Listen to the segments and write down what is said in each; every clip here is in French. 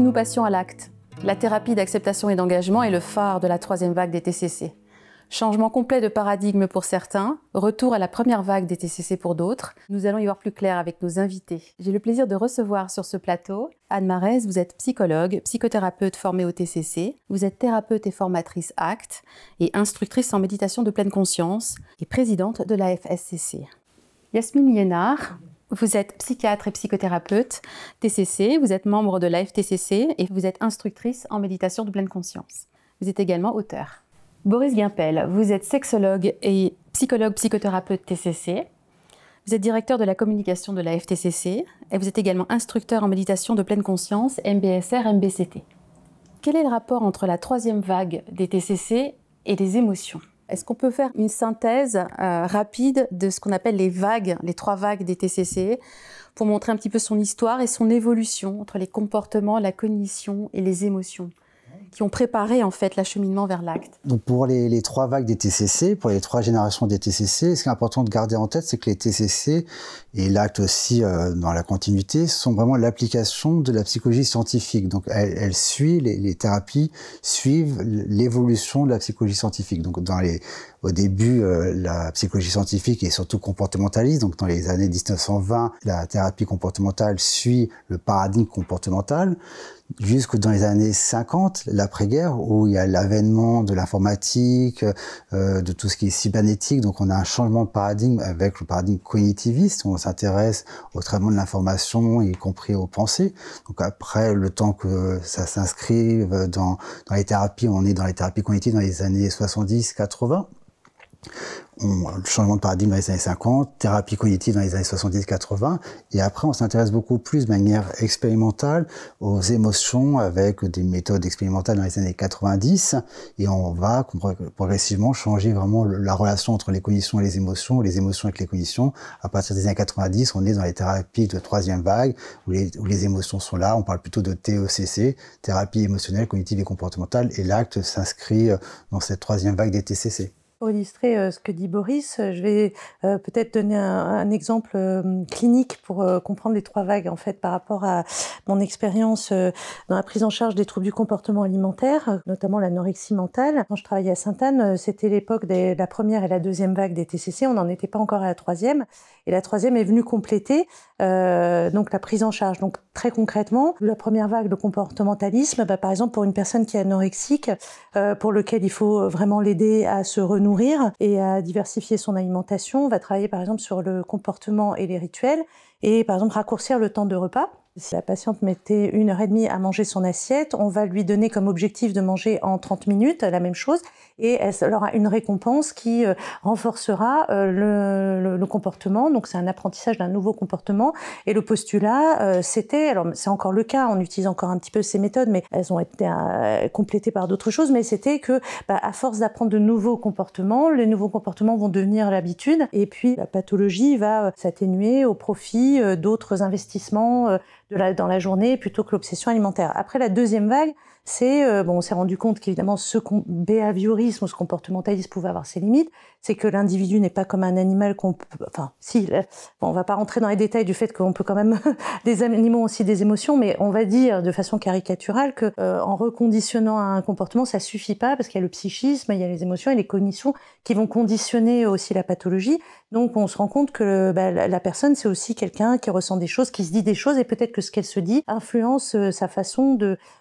nous passions à l'acte La thérapie d'acceptation et d'engagement est le phare de la troisième vague des TCC. Changement complet de paradigme pour certains, retour à la première vague des TCC pour d'autres. Nous allons y voir plus clair avec nos invités. J'ai le plaisir de recevoir sur ce plateau Anne Marès, vous êtes psychologue, psychothérapeute formée au TCC, vous êtes thérapeute et formatrice ACT et instructrice en méditation de pleine conscience et présidente de la FSCC. Yasmine Liénard, vous êtes psychiatre et psychothérapeute TCC, vous êtes membre de l'AFTCC et vous êtes instructrice en méditation de pleine conscience. Vous êtes également auteur. Boris Guimpel, vous êtes sexologue et psychologue psychothérapeute TCC. Vous êtes directeur de la communication de la FTCC et vous êtes également instructeur en méditation de pleine conscience MBSR MBCT. Quel est le rapport entre la troisième vague des TCC et les émotions est-ce qu'on peut faire une synthèse euh, rapide de ce qu'on appelle les vagues, les trois vagues des TCC, pour montrer un petit peu son histoire et son évolution entre les comportements, la cognition et les émotions qui ont préparé en fait l'acheminement vers l'acte. Donc pour les, trois vagues des TCC, pour les trois générations des TCC, ce qui est important de garder en tête, c'est que les TCC et l'acte aussi euh, dans la continuité sont vraiment l'application de la psychologie scientifique. Donc elle, suit les, les, thérapies suivent l'évolution de la psychologie scientifique. Donc dans les au début euh, la psychologie scientifique est surtout comportementaliste. Donc dans les années 1920, la thérapie comportementale suit le paradigme comportemental jusque dans les années 50, l'après-guerre, où il y a l'avènement de l'informatique, euh, de tout ce qui est cybernétique. Donc on a un changement de paradigme avec le paradigme cognitiviste. On s'intéresse au traitement de l'information, y compris aux pensées. Donc après, le temps que ça s'inscrive dans, dans les thérapies, on est dans les thérapies cognitives dans les années 70-80 on, le changement de paradigme dans les années 50, thérapie cognitive dans les années 70-80, et après on s'intéresse beaucoup plus de manière expérimentale aux émotions avec des méthodes expérimentales dans les années 90, et on va progressivement changer vraiment la relation entre les cognitions et les émotions, les émotions avec les cognitions. À partir des années 90, on est dans les thérapies de troisième vague, où les, où les émotions sont là, on parle plutôt de TECC, thérapie émotionnelle, cognitive et comportementale, et l'acte s'inscrit euh, dans cette troisième vague des TCC. Pour illustrer euh, ce que dit Boris, je vais euh, peut-être donner un, exemple euh, clinique pour comprendre les trois vagues en fait par rapport à mon expérience dans la prise en charge des troubles du comportement alimentaire, notamment l'anorexie mentale. Quand je travaillais à Sainte-Anne, c'était l'époque de la première et la deuxième vague des TCC. On n'en était pas encore à la troisième, et la troisième est venue compléter donc la prise en charge. Donc très concrètement, la première vague, de comportementalisme, bah, par exemple pour une personne qui est anorexique, pour lequel il faut vraiment l'aider à se renouer nourrir et à diversifier son alimentation. On va travailler par exemple sur le comportement et les rituels et par exemple raccourcir le temps de repas. Si la patiente mettait une heure et demie à manger son assiette, on va lui donner comme objectif de manger en 30 minutes la même chose et elle aura une récompense qui euh, renforcera euh, le, comportement. Donc c'est un apprentissage d'un nouveau comportement. Et le postulat, euh, c'était, alors c'est encore le cas, on utilise encore un petit peu ces méthodes, mais elles ont été complétées par d'autres choses, mais c'était que bah, à force d'apprendre de nouveaux comportements, les nouveaux comportements vont devenir l'habitude et puis la pathologie va s'atténuer au profit d'autres investissements dans la journée plutôt que l'obsession alimentaire. Après la deuxième vague, c'est euh, bon, on s'est rendu compte qu'évidemment ce behaviorisme ou ce comportementalisme pouvait avoir ses limites. C'est que l'individu n'est pas comme un animal qu'on peut, enfin si, on va pas rentrer dans les détails du fait qu'on peut quand même les animaux ont aussi des émotions, mais on va dire de façon caricaturale que euh, en reconditionnant un comportement, ça suffit pas parce qu'il y a le psychisme, il y a les émotions et les cognitions qui vont conditionner aussi la pathologie. Donc on se rend compte que bah, la personne, c'est aussi quelqu'un qui ressent des choses, qui se dit des choses, et peut-être que ce qu'elle se dit influence euh, sa façon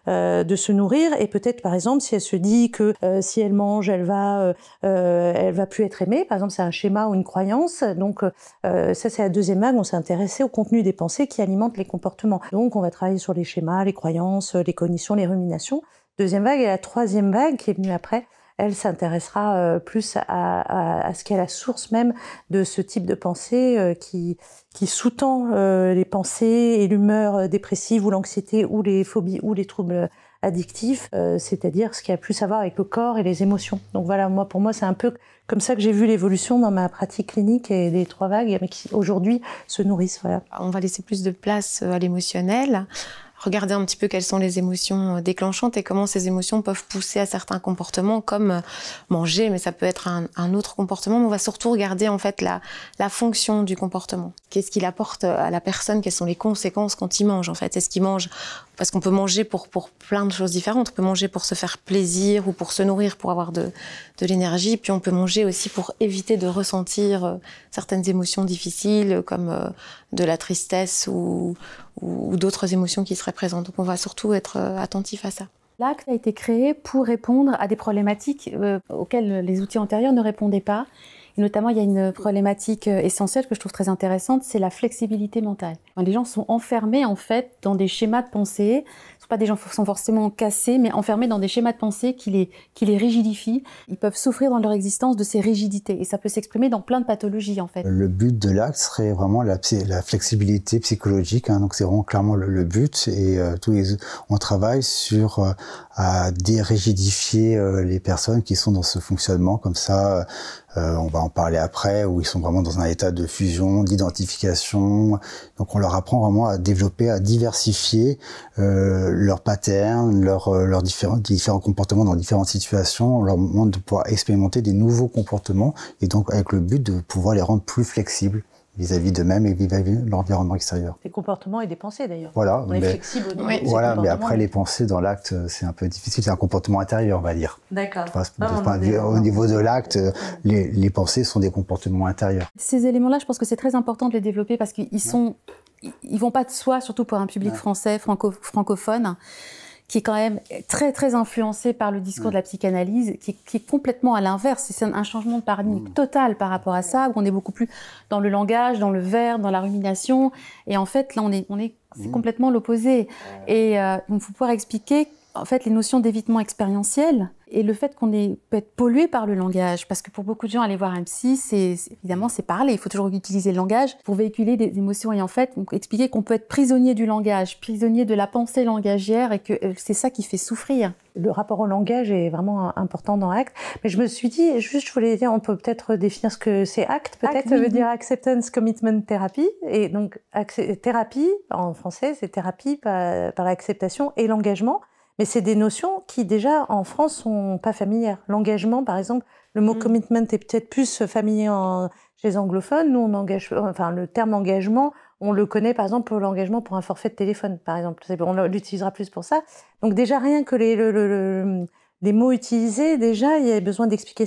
euh, de, se nourrir. Et peut-être, par exemple, si elle se dit que euh, si elle mange, elle va, elle va plus être aimée. Par exemple, c'est un schéma ou une croyance. Donc ça, c'est la deuxième vague. On s'est intéressé au contenu des pensées qui alimentent les comportements. Donc on va travailler sur les schémas, les croyances, les cognitions, les ruminations. Deuxième vague et la troisième vague qui est venue après, elle s'intéressera euh, plus à, à, qui ce qu'est la source même de ce type de pensée euh, qui, qui sous-tend euh, les pensées et l'humeur dépressive ou l'anxiété ou les phobies ou les troubles addictifs, c'est-à-dire ce qui a plus à voir avec le corps et les émotions. Donc voilà, moi pour moi c'est un peu comme ça que j'ai vu l'évolution dans ma pratique clinique et les trois vagues qui aujourd'hui se nourrissent. Voilà. On va laisser plus de place à l'émotionnel regarder un petit peu quelles sont les émotions euh, déclenchantes et comment ces émotions peuvent pousser à certains comportements comme euh, manger, mais ça peut être un, autre comportement. on va surtout regarder en fait la, la fonction du comportement. Qu'est-ce qu'il apporte euh, à la personne Quelles sont les conséquences quand il mange en fait Est-ce qu'il mange parce qu'on peut manger pour, pour plein de choses différentes. On peut manger pour se faire plaisir ou pour se nourrir, pour avoir de, l'énergie. Puis on peut manger aussi pour éviter de ressentir euh, certaines émotions difficiles comme euh, de la tristesse ou, d'autres émotions qui seraient présentes. Donc on va surtout être euh, attentif à ça. L'acte a été créé pour répondre à des problématiques auxquelles les outils antérieurs ne répondaient pas notamment, il y a une problématique euh, essentielle que je trouve très intéressante, c'est la flexibilité mentale. les gens sont enfermés en fait dans des schémas de pensée. Ce sont pas des gens qui sont forcément cassés, mais enfermés dans des schémas de pensée qui les, qui les rigidifient. Ils peuvent souffrir dans leur existence de ces rigidités. Et ça peut s'exprimer dans plein de pathologies en fait. Le but de l'acte serait vraiment la, la flexibilité psychologique. Hein. donc c'est vraiment clairement le, but. Et euh, tous les, on travaille sur euh, à dérigidifier les personnes qui sont dans ce fonctionnement. Comme ça, on va parler après, où ils sont vraiment dans un état de fusion, d'identification. Donc on leur apprend vraiment à développer, à diversifier euh, leurs patterns, leurs euh, différents, comportements dans différentes situations. leur demande de pouvoir expérimenter des nouveaux comportements et donc avec le but de pouvoir les rendre plus flexibles vis-à-vis d'eux-mêmes et vis-à-vis de l'environnement extérieur. Les comportements et des pensées d'ailleurs. Voilà, mais, est Voilà, mais après les pensées dans l'acte, euh, c'est un peu difficile, c'est un comportement intérieur, on va dire. D'accord. au niveau de l'acte, euh, les, pensées sont des comportements intérieurs. Ces éléments-là, je pense que c'est très important de les développer parce qu'ils sont, ils vont pas de soi, surtout pour un public français, francophone qui est quand même très très influencé par le discours mm. de la psychanalyse, qui, est complètement à l'inverse. C'est un changement de paradigme mm. total par rapport à ça, où on est beaucoup plus dans le langage, dans le verbe, dans la rumination. Et en fait, là, on est, on est, c'est mm. complètement l'opposé. Et euh, donc, faut pouvoir expliquer en fait, les notions d'évitement expérientiel et le fait qu'on peut être pollué par le langage. Parce que pour beaucoup de gens, aller voir un psy, c'est évidemment, c'est parler. Il faut toujours utiliser le langage pour véhiculer des émotions et en fait, expliquer qu'on peut être prisonnier du langage, prisonnier de la pensée langagière et que euh, c'est ça qui fait souffrir. Le rapport au langage est vraiment important dans ACT. Mais je me suis dit, juste, je voulais dire, on peut peut-être définir ce que c'est ACT. Peut-être ACT, veut dire Acceptance Commitment Therapy. Et donc, thérapie, en français, c'est thérapie par, par l'acceptation et l'engagement. Mais c'est des notions qui, déjà, en France, sont pas familières. L'engagement, par exemple, le mot mm. commitment est peut-être plus familier chez les anglophones. Nous, on engage, enfin, le terme engagement, on le connaît, par exemple, pour l'engagement pour un forfait de téléphone, par exemple. On l'utilisera plus pour ça. Donc, déjà, rien que les, les mots utilisés, déjà, il y a besoin d'expliquer.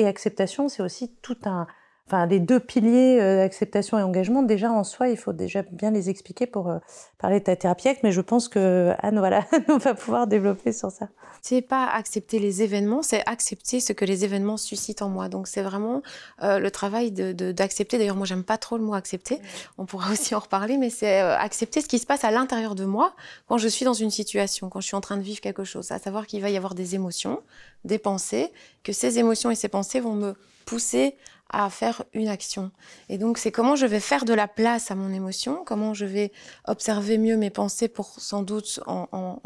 Et acceptation, c'est aussi tout un, enfin les deux piliers euh, acceptation et engagement déjà en soi il faut déjà bien les expliquer pour euh, parler de ta thérapie mais je pense que Anne voilà on va pouvoir développer sur ça. C'est pas accepter les événements, c'est accepter ce que les événements suscitent en moi. Donc c'est vraiment euh, le travail d'accepter. De, d'accepter. D'ailleurs moi j'aime pas trop le mot accepter. On pourra aussi en reparler, mais c'est euh, accepter ce qui se passe à l'intérieur de moi quand je suis dans une situation, quand je suis en train de vivre quelque chose. À savoir qu'il va y avoir des émotions, des pensées, que ces émotions et ces pensées vont me pousser à faire une action. Et donc, c'est comment je vais faire de la place à mon émotion, comment je vais observer mieux mes pensées pour sans doute en,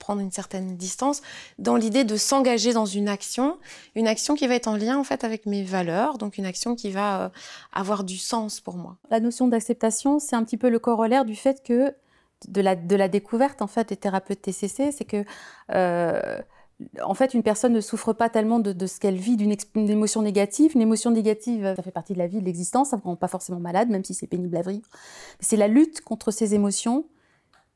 prendre une certaine distance, dans l'idée de s'engager dans une action, une action qui va être en lien en fait avec mes valeurs, donc une action qui va euh, avoir du sens pour moi. La notion d'acceptation, c'est un petit peu le corollaire du fait que de la, de la découverte en fait des thérapeutes TCC, c'est que euh, en fait, une personne ne souffre pas tellement de, ce qu'elle vit, d'une émotion négative. Une émotion négative, ça fait partie de la vie, de l'existence, ça ne rend pas forcément malade, même si c'est pénible à vivre. C'est la lutte contre ces émotions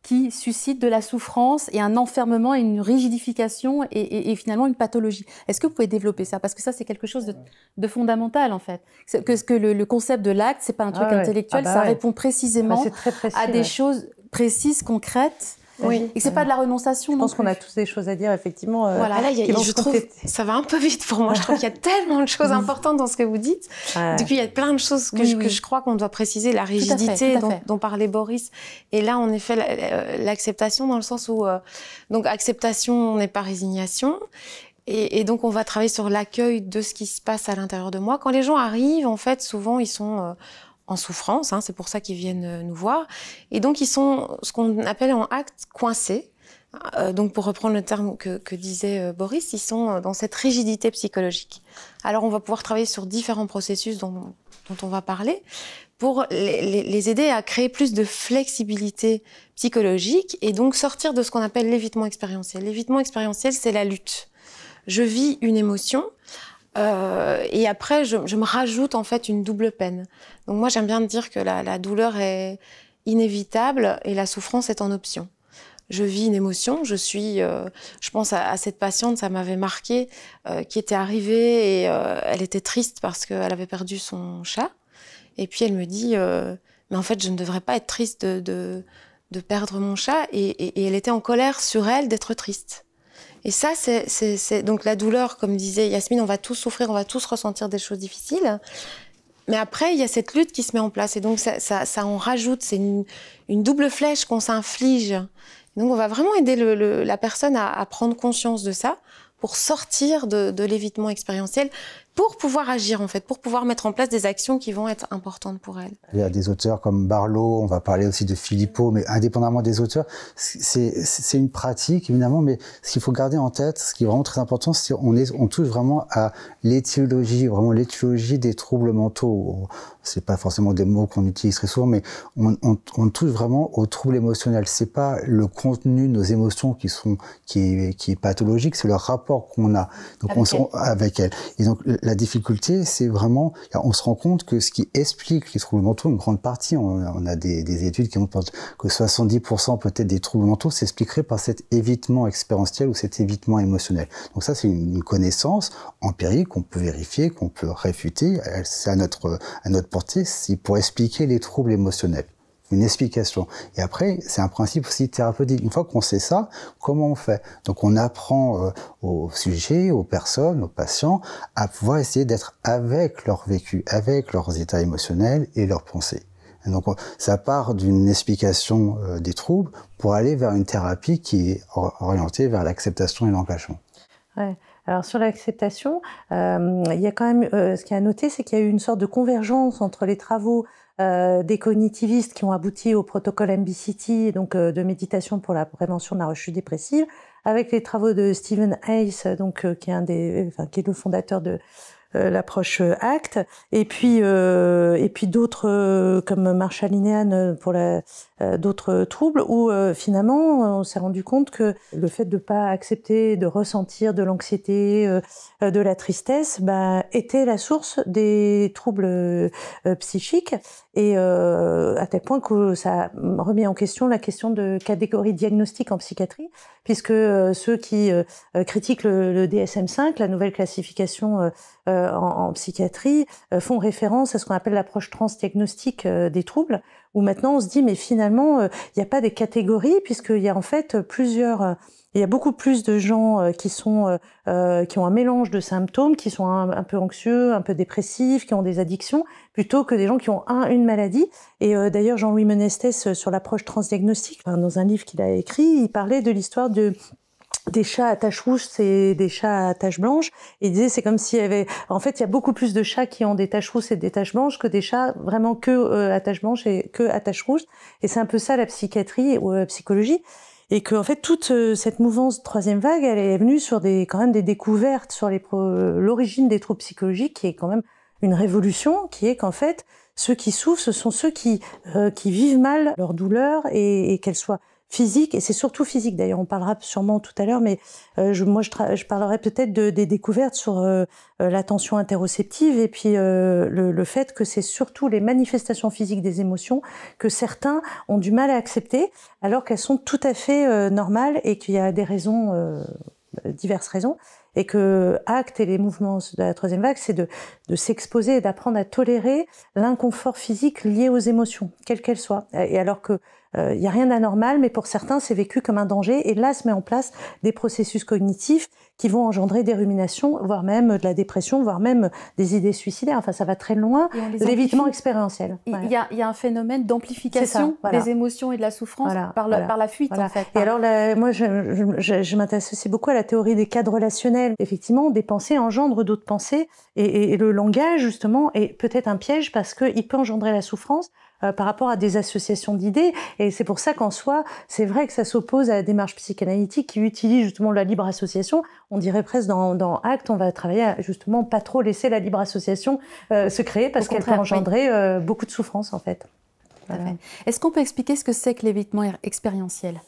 qui suscite de la souffrance et un enfermement et une rigidification et, finalement une pathologie. Est-ce que vous pouvez développer ça Parce que ça, c'est quelque chose de, fondamental en fait. Que, le, concept de l'acte, c'est pas un truc ah intellectuel, ah ça bah répond précisément ah, à des choses précises, concrètes oui. Et c'est pas de la renonciation. Je pense qu'on a tous des choses à dire, effectivement. Euh, voilà, là, y a, je trouve, ça va un peu vite pour moi. je trouve qu'il y a tellement de choses importantes dans ce que vous dites. Du coup, il y a plein de choses que, je, crois qu'on doit préciser. La rigidité dont, parlait Boris. Et là, en effet, euh, l'acceptation dans le sens où, euh, donc, acceptation n'est pas résignation. Et, et, donc, on va travailler sur l'accueil de ce qui se passe à l'intérieur de moi. Quand les gens arrivent, en fait, souvent, ils sont en souffrance, hein, c'est pour ça qu'ils viennent euh, nous voir. Et donc, ils sont ce qu'on appelle en acte coincés. Euh, donc, pour reprendre le terme que, disait euh, Boris, ils sont dans cette rigidité psychologique. Alors, on va pouvoir travailler sur différents processus dont, on va parler pour les, aider à créer plus de flexibilité psychologique et donc sortir de ce qu'on appelle l'évitement expérientiel. L'évitement expérientiel, c'est la lutte. Je vis une émotion, et après, je, je, me rajoute en fait une double peine. Donc moi, j'aime bien dire que la, douleur est inévitable et la souffrance est en option. Je vis une émotion, je suis, euh, je pense à, cette patiente, ça m'avait marqué, euh, qui était arrivée et euh, elle était triste parce qu'elle avait perdu son chat. Et puis elle me dit, mais en fait, je ne devrais pas être triste de, perdre mon chat. Et, et, elle était en colère sur elle d'être triste. Et ça, c'est donc la douleur, comme disait Yasmine, on va tous souffrir, on va tous ressentir des choses difficiles. Mais après, il y a cette lutte qui se met en place. Et donc, ça, ça, en rajoute. C'est une, double flèche qu'on s'inflige. Donc, on va vraiment aider la personne à, prendre conscience de ça pour sortir de, de l'évitement expérientiel pour pouvoir agir en fait, pour pouvoir mettre en place des actions qui vont être importantes pour elle. Il y a des auteurs comme Barlow, on va parler aussi de Philippot, mais indépendamment des auteurs, c'est une pratique évidemment, mais ce qu'il faut garder en tête, ce qui est vraiment très important, c'est on, est, on touche vraiment à l'étiologie, vraiment l'éthiologie des troubles mentaux. C'est pas forcément des mots qu'on utilise très souvent, mais on, on, on touche vraiment aux troubles émotionnels. C'est pas le contenu de nos émotions qui sont qui est, qui est pathologique, c'est le rapport qu'on a donc avec, on, avec elle. Et donc la difficulté, c'est vraiment, on se rend compte que ce qui explique les troubles mentaux, une grande partie, on, a des, études qui montrent que 70% peut-être des troubles mentaux s'expliqueraient par cet évitement expérientiel ou cet évitement émotionnel. Donc ça, c'est une, connaissance empirique qu'on peut vérifier, qu'on peut réfuter, euh, c'est à notre, euh, à notre portée, pour expliquer les troubles émotionnels une explication. Et après, c'est un principe aussi thérapeutique. Une fois qu'on sait ça, comment on fait Donc on apprend euh, au aux sujets, aux personnes, aux patients à pouvoir essayer d'être avec leur vécu, avec leurs états émotionnels et leurs pensées. donc ça part d'une explication euh, des troubles pour aller vers une thérapie qui est orientée vers l'acceptation et l'engagement. Ouais. Alors sur l'acceptation, euh, il y a quand même ce qui a à noter, c'est qu'il y a eu une sorte de convergence entre les travaux euh, des cognitivistes qui ont abouti au protocole MBCT, donc euh, de méditation pour la prévention de la rechute dépressive, avec les travaux de Stephen Hayes, donc euh, qui est le fondateur de l'approche ACT, et puis et puis d'autres comme Marshall Linehan pour d'autres troubles où finalement on s'est rendu compte que le fait de pas accepter, de ressentir de l'anxiété, euh, de la tristesse bah, était la source des troubles euh, psychiques et euh, à tel point que ça remet en question la question de catégorie diagnostique en psychiatrie, puisque ceux qui critiquent le, DSM-5, la nouvelle classification en, psychiatrie, font référence à ce qu'on appelle l'approche transdiagnostique des troubles, où maintenant on se dit mais finalement il n'y a pas des catégories puisqu'il y a en fait plusieurs il y a beaucoup plus de gens euh, qui sont euh, euh, qui ont un mélange de symptômes, qui sont un, peu anxieux, un peu dépressifs, qui ont des addictions, plutôt que des gens qui ont une maladie. Et d'ailleurs, Jean-Louis Menestès sur l'approche transdiagnostique, dans un livre qu'il a écrit, il parlait de l'histoire de des chats à taches rouges et des chats à taches blanches. il disait c'est comme s'il y avait en fait il y a beaucoup plus de chats qui ont des taches rouges et des taches blanches que des chats vraiment que à taches blanches et que à taches rouges. Et c'est un peu ça la psychiatrie ou la psychologie et que en fait toute euh, cette mouvance troisième vague, elle est venue sur des quand même des découvertes sur euh, l'origine des troubles psychologiques, qui est quand même une révolution, qui est qu'en fait ceux qui souffrent, ce sont ceux qui euh, vivent mal leur douleur et, et qu'elle soit physique, et c'est surtout physique d'ailleurs, on parlera sûrement tout à l'heure, mais euh, je, moi je, parlerai peut-être de, des découvertes sur euh, euh la tension interoceptive et puis euh, le, fait que c'est surtout les manifestations physiques des émotions que certains ont du mal à accepter, alors qu'elles sont tout à fait normales et qu'il y a des raisons, diverses raisons, et que acte et les mouvements de la troisième vague, c'est de, de s'exposer et d'apprendre à tolérer l'inconfort physique lié aux émotions, quelles qu'elles soient. Et alors que il euh, n'y a rien d'anormal, mais pour certains, c'est vécu comme un danger. Et là, se met en place des processus cognitifs qui vont engendrer des ruminations, voire même de la dépression, voire même des idées suicidaires. Enfin, ça va très loin. L'évitement expérientiel. Il y, a, un phénomène d'amplification des émotions et de la souffrance par, la fuite, en fait. Et hein. alors, moi, je, je, aussi beaucoup à la théorie des cadres relationnels. Effectivement, des pensées engendrent d'autres pensées. et le langage, justement, est peut-être un piège parce qu'il peut engendrer la souffrance euh, par rapport à des associations d'idées. Et c'est pour ça qu'en soi, c'est vrai que ça s'oppose à la démarche psychanalytique qui utilise justement la libre association. On dirait presque dans, Acte, on va travailler à justement pas trop laisser la libre association euh, se créer parce qu'elle peut engendrer euh, beaucoup de souffrance en fait. Est-ce qu'on peut expliquer ce que c'est que l'évitement expérientiel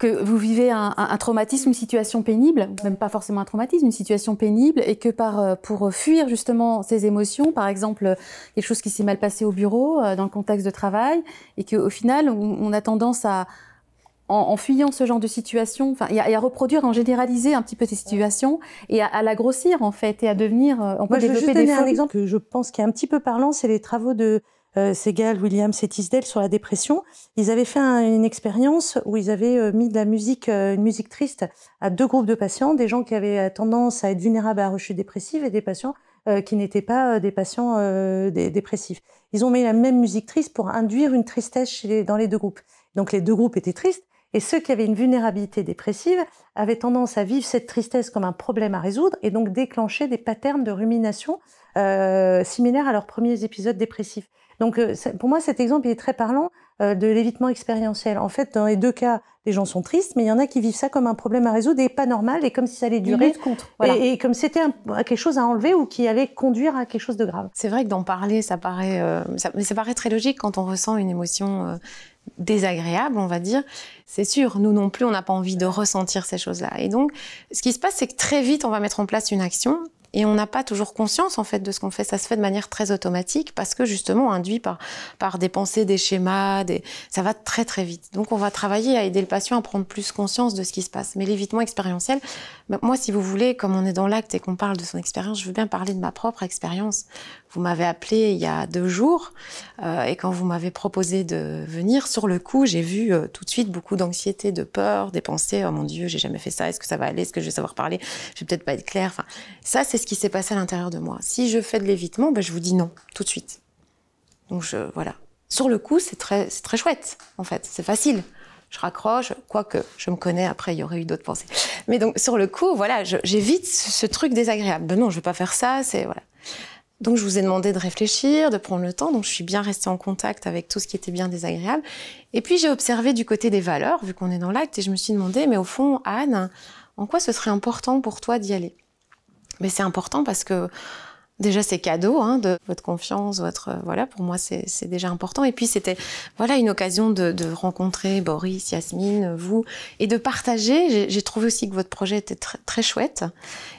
que vous vivez un, traumatisme, une situation pénible, même pas forcément un traumatisme, une situation pénible, et que par, euh, pour fuir justement ces émotions, par exemple quelque chose qui s'est mal passé au bureau, euh, dans le contexte de travail, et qu'au final, on a tendance à, en, fuyant ce genre de situation, enfin, et à, à, reproduire, en généraliser un petit peu ces situations et à, à la grossir en fait et à devenir. Euh, on peut développer je veux juste donner un exemple que je pense qui est un petit peu parlant, c'est les travaux de euh, Segal, Williams et sur la dépression. Ils avaient fait une expérience où ils avaient euh, mis de la musique, euh, une musique triste, à deux groupes de patients, des gens qui avaient tendance à être vulnérables à la rechute dépressive et des patients qui n'étaient pas des patients dépressifs. Ils ont mis la même musique triste pour induire une tristesse dans les deux groupes. Donc les deux groupes étaient tristes. Et ceux qui avaient une vulnérabilité dépressive avaient tendance à vivre cette tristesse comme un problème à résoudre et donc déclencher des patterns de rumination similaires à leurs premiers épisodes dépressifs. Donc euh, pour moi, cet exemple est très parlant euh, de l'évitement expérientiel. En fait, dans les deux cas, les gens sont tristes, mais il y en a qui vivent ça comme un problème à résoudre et pas normal, et comme si ça allait durer. Et, comme c'était quelque chose à enlever ou qui allait conduire à quelque chose de grave. C'est vrai que d'en parler, ça paraît, euh, mais ça paraît très logique quand on ressent une émotion. désagréable, on va dire, c'est sûr, nous non plus, on n'a pas envie de ressentir ces choses-là. Et donc, ce qui se passe, c'est que très vite, on va mettre en place une action et on n'a pas toujours conscience en fait de ce qu'on fait. Ça se fait de manière très automatique parce que justement induit par, par des pensées, des schémas, des... ça va très très vite. Donc on va travailler à aider le patient à prendre plus conscience de ce qui se passe. Mais l'évitement expérientiel, bah, moi si vous voulez, comme on est dans l'acte et qu'on parle de son expérience, je veux bien parler de ma propre expérience. Vous m'avez appelé il y a deux jours euh, et quand vous m'avez proposé de venir, sur le coup, j'ai vu euh, tout de suite beaucoup d'anxiété, de peur, des pensées. Oh mon Dieu, j'ai jamais fait ça. Est-ce que ça va aller Est-ce que je vais savoir parler Je vais peut-être pas être claire. Enfin, ça, c'est ce qui s'est passé à l'intérieur de moi. Si je fais de l'évitement, ben, je vous dis non tout de suite. Donc je, voilà. Sur le coup, c'est très, très chouette en fait. C'est facile je raccroche, quoique je me connais, après il y aurait eu d'autres pensées. Mais donc sur le coup, voilà, j'évite ce, truc désagréable. Ben non, je ne vais pas faire ça, c'est voilà. Donc je vous ai demandé de réfléchir, de prendre le temps, donc je suis bien restée en contact avec tout ce qui était bien désagréable. Et puis j'ai observé du côté des valeurs, vu qu'on est dans l'acte, et je me suis demandé, mais au fond, Anne, en quoi ce serait important pour toi d'y aller Mais c'est important parce que déjà c'est cadeau hein, de votre confiance, votre euh, voilà, pour moi c'est déjà important. Et puis c'était voilà une occasion de, rencontrer Boris, Yasmine, vous, et de partager. J'ai trouvé aussi que votre projet était très chouette,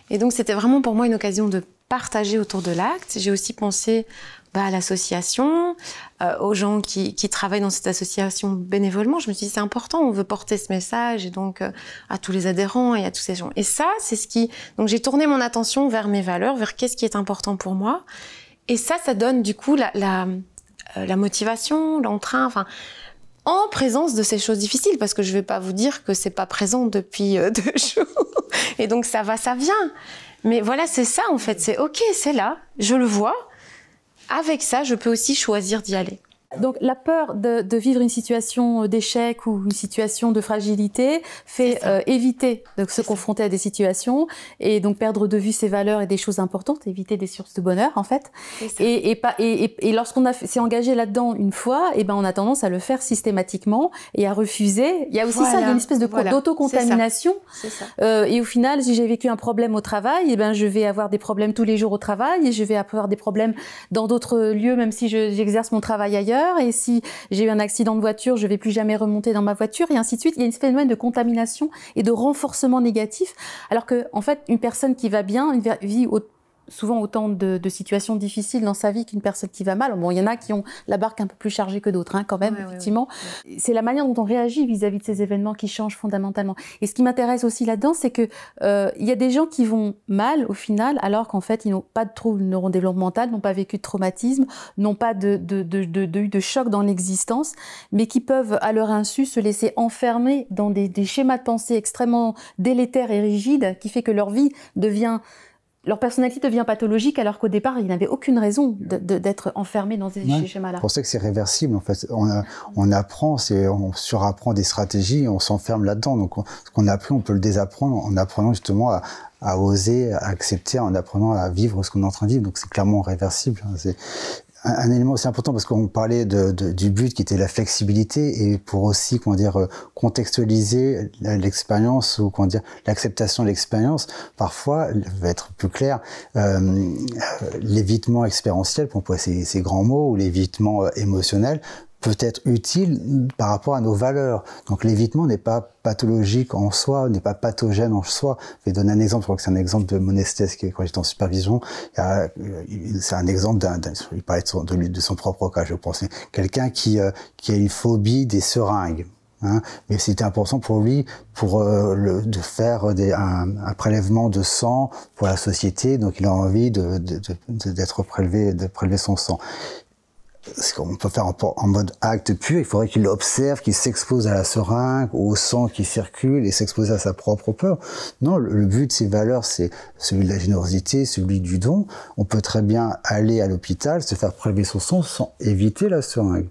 et donc c'était vraiment pour moi une occasion de partager autour de l'acte. J'ai aussi pensé bah, à l'association, euh, aux gens qui, travaillent dans cette association bénévolement. Je me suis dit, c'est important, on veut porter ce message et donc euh, à tous les adhérents et à tous ces gens. Et ça, c'est ce qui... Donc j'ai tourné mon attention vers mes valeurs, vers qu'est-ce qui est important pour moi. Et ça, ça donne du coup la, la, euh, motivation, l'entrain, enfin en présence de ces choses difficiles, parce que je ne vais pas vous dire que c'est pas présent depuis deux jours. Et donc ça va, ça vient. Mais voilà, c'est ça en fait. C'est ok, c'est là, je le vois. Avec ça, je peux aussi choisir d'y aller. Donc la peur de, de vivre une situation d'échec ou une situation de fragilité fait euh, éviter de se confronter à des situations et donc perdre de vue ses valeurs et des choses importantes, éviter des sources de bonheur en fait. Et, et, et, et lorsqu'on s'est engagé là-dedans une fois, et eh ben on a tendance à le faire systématiquement et à refuser. Il y a aussi ça, il y a une espèce de voilà. d'autocontamination. Euh, et au final, si j'ai vécu un problème au travail, et eh ben je vais avoir des problèmes tous les jours au travail et je vais avoir des problèmes dans d'autres lieux, même si j'exerce mon travail ailleurs et si j'ai eu un accident de voiture, je ne vais plus jamais remonter dans ma voiture, et ainsi de suite. Il y a une phénomène de contamination et de renforcement négatif, alors que en fait, une personne qui va bien, une vie au souvent autant de, situations difficiles dans sa vie qu'une personne qui va mal. Bon, il y en a qui ont la barque un peu plus chargée que d'autres, hein, quand même, effectivement. C'est la manière dont on réagit vis-à-vis de ces événements qui changent fondamentalement. Et ce qui m'intéresse aussi là-dedans, c'est que euh, il y a des gens qui vont mal au final, alors qu'en fait, ils n'ont pas de troubles neurodéveloppementaux, n'ont pas vécu de traumatisme, n'ont pas de, de, de, choc dans l'existence, mais qui peuvent, à leur insu, se laisser enfermer dans des, des schémas de pensée extrêmement délétères et rigides, qui fait que leur vie devient leur personnalité devient pathologique alors qu'au départ, ils n'avaient aucune raison d'être enfermés dans ces schémas-là. C'est pour ça que c'est réversible, en fait. On, apprend, on surapprend des stratégies, on s'enferme là-dedans. Donc, ce qu'on a appris, on peut le désapprendre en apprenant justement à, à oser, à accepter, en apprenant à vivre ce qu'on est en train de vivre. Donc, c'est clairement réversible. Hein un, élément aussi important parce qu'on parlait du but qui était la flexibilité et pour aussi comment dire euh, contextualiser l'expérience ou comment dire l'acceptation de l'expérience. Parfois, va être plus clair, euh, euh, l'évitement expérientiel, pour employer ces grands mots, ou l'évitement émotionnel peut être utile par rapport à nos valeurs. Donc l'évitement n'est pas pathologique en soi, n'est pas pathogène en soi. Je vais donner un exemple, je crois que c'est un exemple de monestesse qui quand j'étais en supervision, euh, c'est un exemple d'un, il de son, de, son, propre cas, je pense, quelqu'un qui, euh, qui a une phobie des seringues. Hein, mais c'était important pour lui pour euh, le, de faire des, un, prélèvement de sang pour la société, donc il a envie de, d'être prélevé, de prélever son sang ce qu'on peut faire en, mode acte pur, il faudrait qu'il observe, qu'il s'expose à la seringue, au sang qui circule et s'expose à sa propre peur. Non, le, le but de ces valeurs, c'est celui de la générosité, celui du don. On peut très bien aller à l'hôpital, se faire prélever son sang sans éviter la seringue.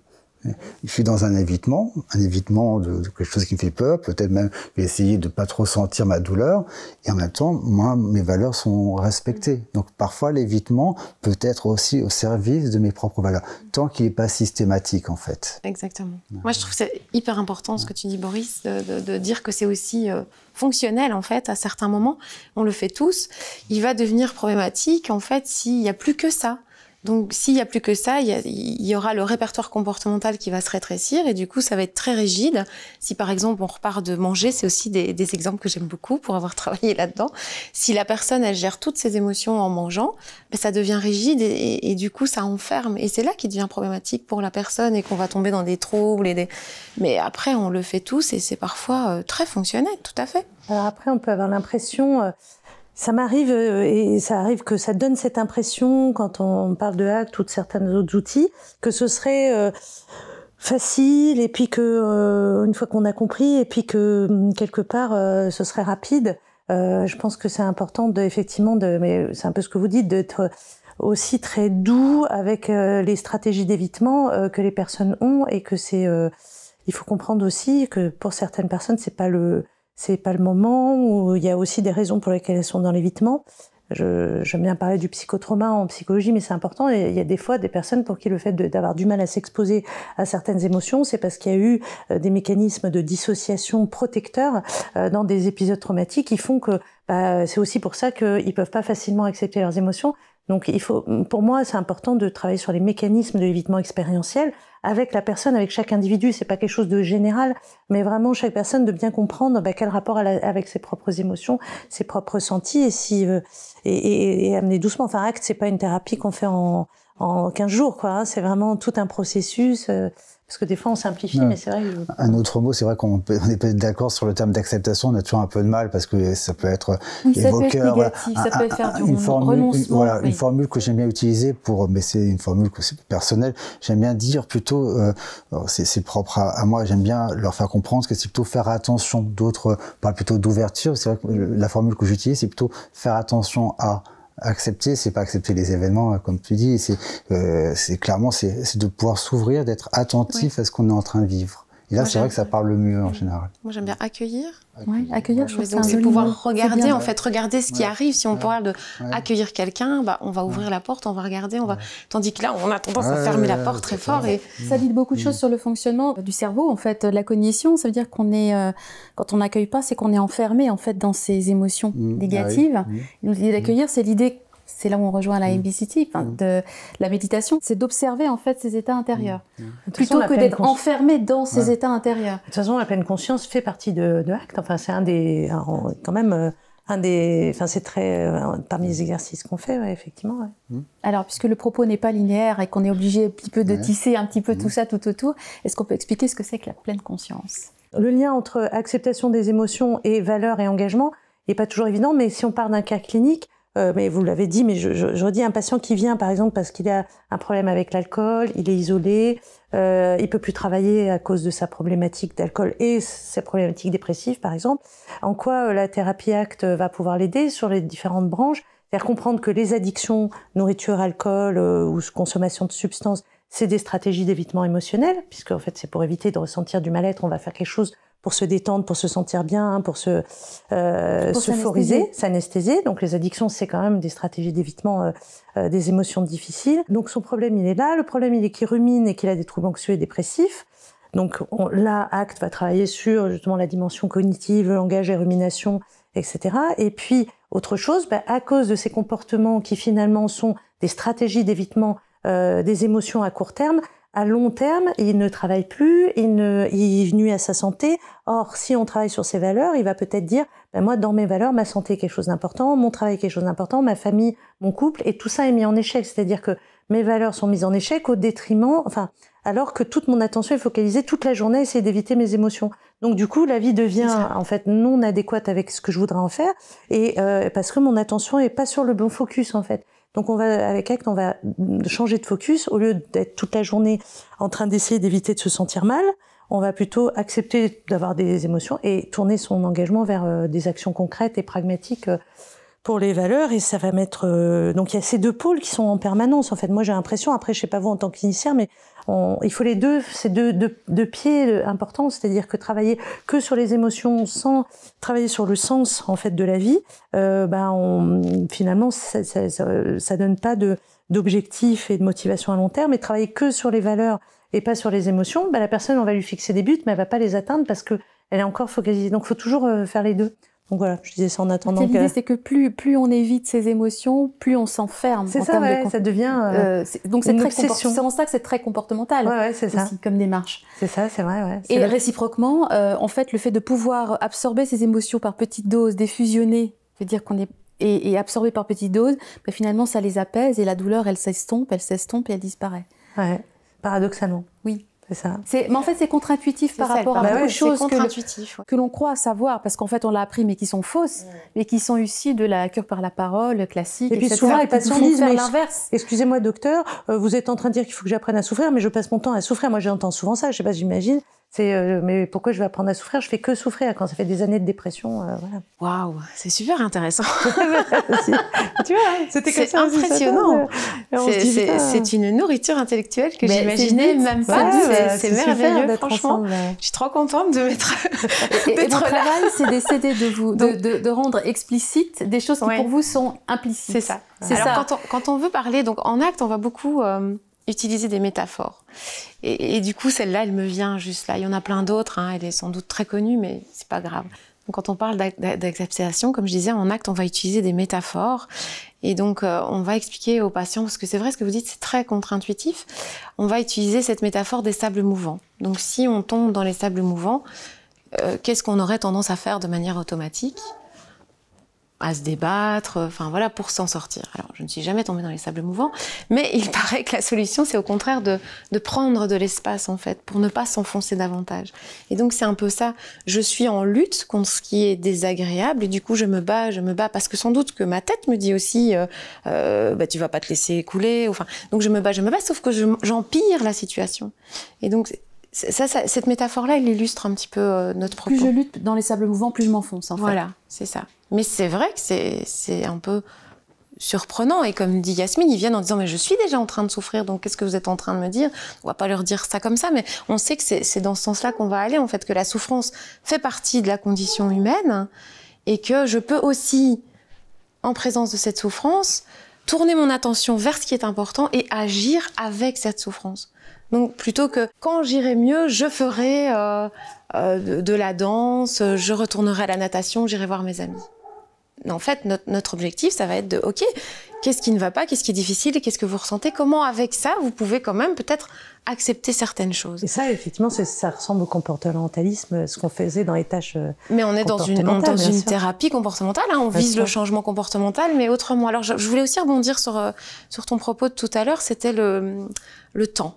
Je suis dans un évitement, un évitement de, quelque chose qui me fait peur, peut-être même essayer de pas trop sentir ma douleur, et en même temps, moi, mes valeurs sont respectées. Mm. Donc parfois, l'évitement peut être aussi au service de mes propres valeurs, tant qu'il n'est pas systématique en fait. Exactement. Moi, je trouve c'est hyper important ce que tu dis, Boris, de, dire que c'est aussi euh, fonctionnel en fait. À certains moments, on le fait tous. Il va devenir problématique en fait s'il n'y a plus que ça. Donc s'il n'y a plus que ça, il y, aura le répertoire comportemental qui va se rétrécir et du coup ça va être très rigide. Si par exemple on repart de manger, c'est aussi des, exemples que j'aime beaucoup pour avoir travaillé là-dedans. Si la personne elle gère toutes ses émotions en mangeant, ben, ça devient rigide et, du coup ça enferme et c'est là qui devient problématique pour la personne et qu'on va tomber dans des troubles et des. Mais après on le fait tous et c'est parfois euh, très fonctionnel, tout à fait. Alors après on peut avoir l'impression euh, ça m'arrive euh, et ça arrive que ça donne cette impression quand on parle de Hack ou de certains autres outils que ce serait euh, facile et puis que euh, une fois qu'on a compris et puis que mm, quelque part ce serait rapide. je pense que c'est important de effectivement de mais c'est un peu ce que vous dites d'être aussi très doux avec les stratégies d'évitement que les personnes ont et que c'est il faut comprendre aussi que pour certaines personnes c'est pas le c'est pas le moment, où il y a aussi des raisons pour lesquelles elles sont dans l'évitement. J'aime bien parler du psychotrauma en psychologie, mais c'est important. il y a des fois des personnes pour qui le fait d'avoir du mal à s'exposer à certaines émotions, c'est parce qu'il y a eu euh, des mécanismes de dissociation protecteurs euh, dans des épisodes traumatiques qui font que bah, c'est aussi pour ça qu'ils peuvent pas facilement accepter leurs émotions. Donc, il faut, pour moi, c'est important de travailler sur les mécanismes de l'évitement expérientiel avec la personne, avec chaque individu. C'est pas quelque chose de général, mais vraiment chaque personne de bien comprendre bah, quel rapport elle a avec ses propres émotions, ses propres sentis, et si et, amener doucement. Enfin, acte, c'est pas une thérapie qu'on fait en, en 15 jours, quoi. Hein. c'est vraiment tout un processus. Euh, parce que des fois, on simplifie, mais c'est vrai. Un autre mot, c'est vrai qu'on n'est pas d'accord sur le terme d'acceptation, on a toujours un peu de mal parce que ça peut être évoqueur. Ça peut être faire du une formule, formule que j'aime bien utiliser pour, mais c'est une formule que personnelle. J'aime bien dire plutôt, euh, c'est propre à, moi. J'aime bien leur faire comprendre que c'est plutôt faire attention. D'autres parlent plutôt d'ouverture. C'est vrai que la formule que j'utilise, c'est plutôt faire attention à accepter, c'est pas accepter les événements hein, comme tu dis, c'est euh, clairement c'est de pouvoir s'ouvrir, d'être attentif à ce qu'on est en train de vivre. Et là, c'est vrai que ça parle le mieux en général. Moi, j'aime bien accueillir. Oui, accueillir, je hein. C'est pouvoir regarder, en fait, regarder ce qui arrive. Si on parle de accueillir quelqu'un, bah, on va ouvrir la porte, on va regarder, on va. Tandis que là, on a tendance à fermer la porte très fort. Et... Mm. Ça dit beaucoup de mm. choses sur le fonctionnement du cerveau, en fait, la cognition. Ça veut dire qu'on est, euh, quand on n'accueille pas, c'est qu'on est enfermé, en fait, dans ses émotions mm. ah négatives. L'idée d'accueillir, c'est l'idée c'est là où on rejoint la MBCT, mm. mm. de la méditation, c'est d'observer en fait ces états intérieurs, mm. plutôt que d'être enfermé dans ces états intérieurs. De toute façon, la pleine conscience fait partie de, de Enfin, c'est un des, quand même. Euh, un des, enfin c'est très euh, parmi les exercices qu'on fait, effectivement. Alors puisque le propos n'est pas linéaire et qu'on est obligé un petit peu de tisser un petit peu tout ça tout autour, est-ce qu'on peut expliquer ce que c'est que la pleine conscience Le lien entre acceptation des émotions et valeur et engagement n'est pas toujours évident, mais si on part d'un cas clinique, euh, mais vous l'avez dit, mais je, je, je, redis un patient qui vient par exemple parce qu'il a un problème avec l'alcool, il est isolé, euh, il peut plus travailler à cause de sa problématique d'alcool et sa problématique dépressive par exemple. En quoi euh, la thérapie ACT euh, va pouvoir l'aider sur les différentes branches, faire comprendre que les addictions nourriture, alcool ou consommation de substances, c'est des stratégies d'évitement émotionnel puisque en fait c'est pour éviter de ressentir du mal-être, on va faire quelque chose pour se détendre, pour se sentir bien, hein, pour se euh, s'anesthésier. Donc les addictions, c'est quand même des stratégies d'évitement euh, euh, des émotions difficiles. Donc son problème, il est là. Le problème, il est qu'il rumine et qu'il a des troubles anxieux et dépressifs. Donc on, là, ACT va travailler sur justement la dimension cognitive, langage et rumination, etc. Et puis autre chose, bah, à cause de ces comportements qui finalement sont des stratégies d'évitement euh, des émotions à court terme, à long terme, il ne travaille plus, il, ne, il nuit à sa santé. Or, si on travaille sur ses valeurs, il va peut-être dire, ben moi, dans mes valeurs, ma santé est quelque chose d'important, mon travail est quelque chose d'important, ma famille, mon couple, et tout ça est mis en échec. C'est-à-dire que mes valeurs sont mises en échec au détriment, enfin, alors que toute mon attention est focalisée toute la journée à essayer d'éviter mes émotions. Donc du coup, la vie devient en fait non adéquate avec ce que je voudrais en faire, et euh, parce que mon attention est pas sur le bon focus en fait. Donc on va avec Act, on va changer de focus au lieu d'être toute la journée en train d'essayer d'éviter de se sentir mal. On va plutôt accepter d'avoir des émotions et tourner son engagement vers euh, des actions concrètes et pragmatiques. Euh, pour les valeurs et ça va mettre euh, donc il y a ces deux pôles qui sont en permanence en fait moi j'ai l'impression après je sais pas vous en tant qu'initiaire mais il faut les deux ces deux, deux, deux pieds euh, importants c'est-à-dire que travailler que sur les émotions sans travailler sur le sens en fait de la vie euh, ben finalement ça, ça, donne pas de d'objectifs et de motivation à long terme et travailler que sur les valeurs et pas sur les émotions ben la personne on va lui fixer des buts mais elle va pas les atteindre parce que elle est encore focalisée donc faut toujours faire les deux donc voilà, je disais ça en attendant. L'idée, c'est que plus, on évite ces émotions, plus on s'enferme. C'est ça, ça devient. Euh, euh, donc c'est très en ça que c'est très comportemental. Ouais, c'est ça. Comme démarche. C'est ça, c'est vrai, ouais. Et réciproquement, euh, en fait, le fait de pouvoir absorber ces émotions par petites doses, défusionner, veut dire qu'on est et, et absorbé par petites doses, bah, finalement, ça les apaise et la douleur, elle s'estompe, elle s'estompe et elle disparaît. Ouais, paradoxalement. Mais en fait, c'est contre-intuitif par rapport à beaucoup de bah choses que l'on croit savoir, parce qu'en fait, on l'a appris, mais qui sont fausses, mais qui sont issues de la cure par la parole classique. Et puis souvent, les patients disent l'inverse. Excusez-moi, docteur, euh, vous êtes en train de dire qu'il faut que j'apprenne à souffrir, mais je passe mon temps à souffrir. Moi, j'entends souvent ça. Je ne sais pas, j'imagine. C'est euh, mais pourquoi je vais apprendre à souffrir Je fais que souffrir quand ça fait des années de dépression. Euh, voilà. Waouh, c'est super intéressant. tu vois, hein, c'était comme ça impressionnant. C'est une nourriture intellectuelle que j'imaginais même pas. c'est merveilleux, franchement. Je suis trop contente de m'être. d'être travail, c'est d'essayer de vous de, rendre explicite des choses qui pour vous sont implicites. C'est ça. C'est ça. Quand, on, quand on veut parler, donc en acte, on va beaucoup euh, utiliser des métaphores. Et, du coup, celle-là, elle me vient juste là. Il y en a plein d'autres, hein. elle est sans doute très connue, mais c'est pas grave. Donc, quand on parle d'acceptation, comme je disais, en acte, on va utiliser des métaphores. Et donc, euh, on va expliquer aux patients, parce que c'est vrai ce que vous dites, c'est très contre-intuitif, on va utiliser cette métaphore des sables mouvants. Donc, si on tombe dans les sables mouvants, euh, qu'est-ce qu'on aurait tendance à faire de manière automatique à se débattre, enfin voilà, pour s'en sortir. Alors, je ne suis jamais tombée dans les sables mouvants, mais il paraît que la solution, c'est au contraire de, de prendre de l'espace, en fait, pour ne pas s'enfoncer davantage. Et donc, c'est un peu ça. Je suis en lutte contre ce qui est désagréable, et du coup, je me bats, je me bats, parce que sans doute que ma tête me dit aussi, euh, euh bah, tu vas pas te laisser couler, enfin, donc je me bats, je me bats, sauf que j'empire la situation. Et donc, cette métaphore-là, elle illustre un petit peu euh, notre propos. Plus je lutte dans les sables mouvants, plus je m'enfonce, en fait. Voilà, c'est ça. Mais c'est vrai que c'est un peu surprenant. Et comme dit Yasmine, ils viennent en disant Mais je suis déjà en train de souffrir, donc qu'est-ce que vous êtes en train de me dire On va pas leur dire ça comme ça, mais on sait que c'est dans ce sens-là qu'on va aller, en fait, que la souffrance fait partie de la condition humaine et que je peux aussi, en présence de cette souffrance, tourner mon attention vers ce qui est important et agir avec cette souffrance. Donc plutôt que quand j'irai mieux, je ferai euh, euh, de la danse, je retournerai à la natation, j'irai voir mes amis. En fait, notre, objectif, ça va être de, OK, qu'est-ce qui ne va pas, qu'est-ce qui est difficile, qu'est-ce que vous ressentez, comment avec ça, vous pouvez quand même peut-être accepter certaines choses. Et ça, effectivement, ça ressemble au comportementalisme, ce qu'on faisait dans les tâches. Euh, mais on est dans une, thérapie comportementale, hein. on vise le changement comportemental, mais autrement. Alors, je, voulais aussi rebondir sur, sur ton propos de tout à l'heure, c'était le temps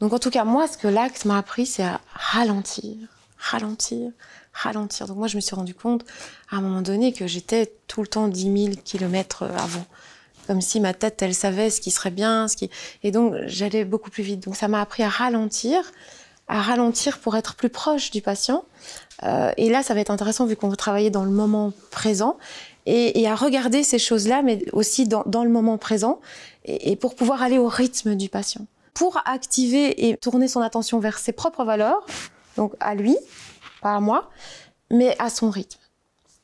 donc en tout cas, moi, ce que l'axe m'a appris, c'est à ralentir, ralentir, ralentir. Donc moi, je me suis rendu compte à un moment donné que j'étais tout le temps 10 000 kilomètres euh, avant. Comme si ma tête, elle savait ce qui serait bien, Et donc, j'allais beaucoup plus vite. Donc ça m'a appris à ralentir, à ralentir pour être plus proche du patient. Euh, et là, ça va être intéressant vu qu'on veut travailler dans le moment présent et, à regarder ces choses-là, mais aussi dans, le moment présent et pour pouvoir aller au rythme du patient pour activer et tourner son attention vers ses propres valeurs, donc à lui, pas à moi, mais à son rythme.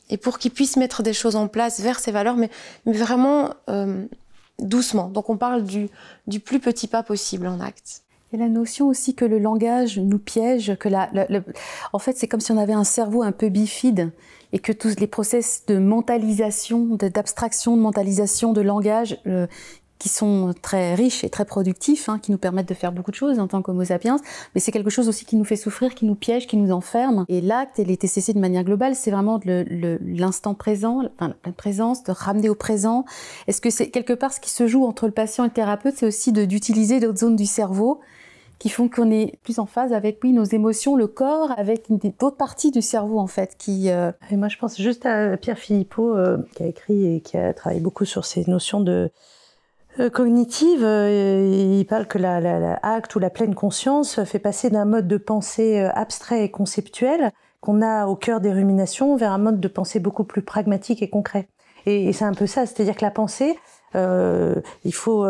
Et pour qu'il puisse mettre des choses en place vers ses valeurs, mais, vraiment euh, doucement. Donc on parle du, plus petit pas possible en acte. Et la notion aussi que le langage nous piège, que la, en fait c'est comme si on avait un cerveau un peu bifide et que tous les process de mentalisation, d'abstraction, de mentalisation, de langage, euh, qui sont très riches et très productifs, hein, qui nous permettent de faire beaucoup de choses en tant qu'homo sapiens, mais c'est quelque chose aussi qui nous fait souffrir, qui nous piège, qui nous enferme. Et l'acte et les TCC de manière globale, c'est vraiment l'instant présent, la présence, de ramener au présent. Est-ce que c'est quelque part ce qui se joue entre le patient et le thérapeute, c'est aussi d'utiliser d'autres zones du cerveau qui font qu'on est plus en phase avec nos émotions, le corps, avec d'autres parties du cerveau en fait. Qui euh, et moi je pense juste à Pierre Philippot euh, qui a écrit et qui a travaillé beaucoup sur ces notions de euh, cognitive, euh, il parle que la, la, la, ou la pleine conscience fait passer d'un mode de pensée euh, abstrait et conceptuel qu'on a au cœur des ruminations vers un mode de pensée beaucoup plus pragmatique et concret. Et, c'est un peu ça, c'est-à-dire que la pensée, il faut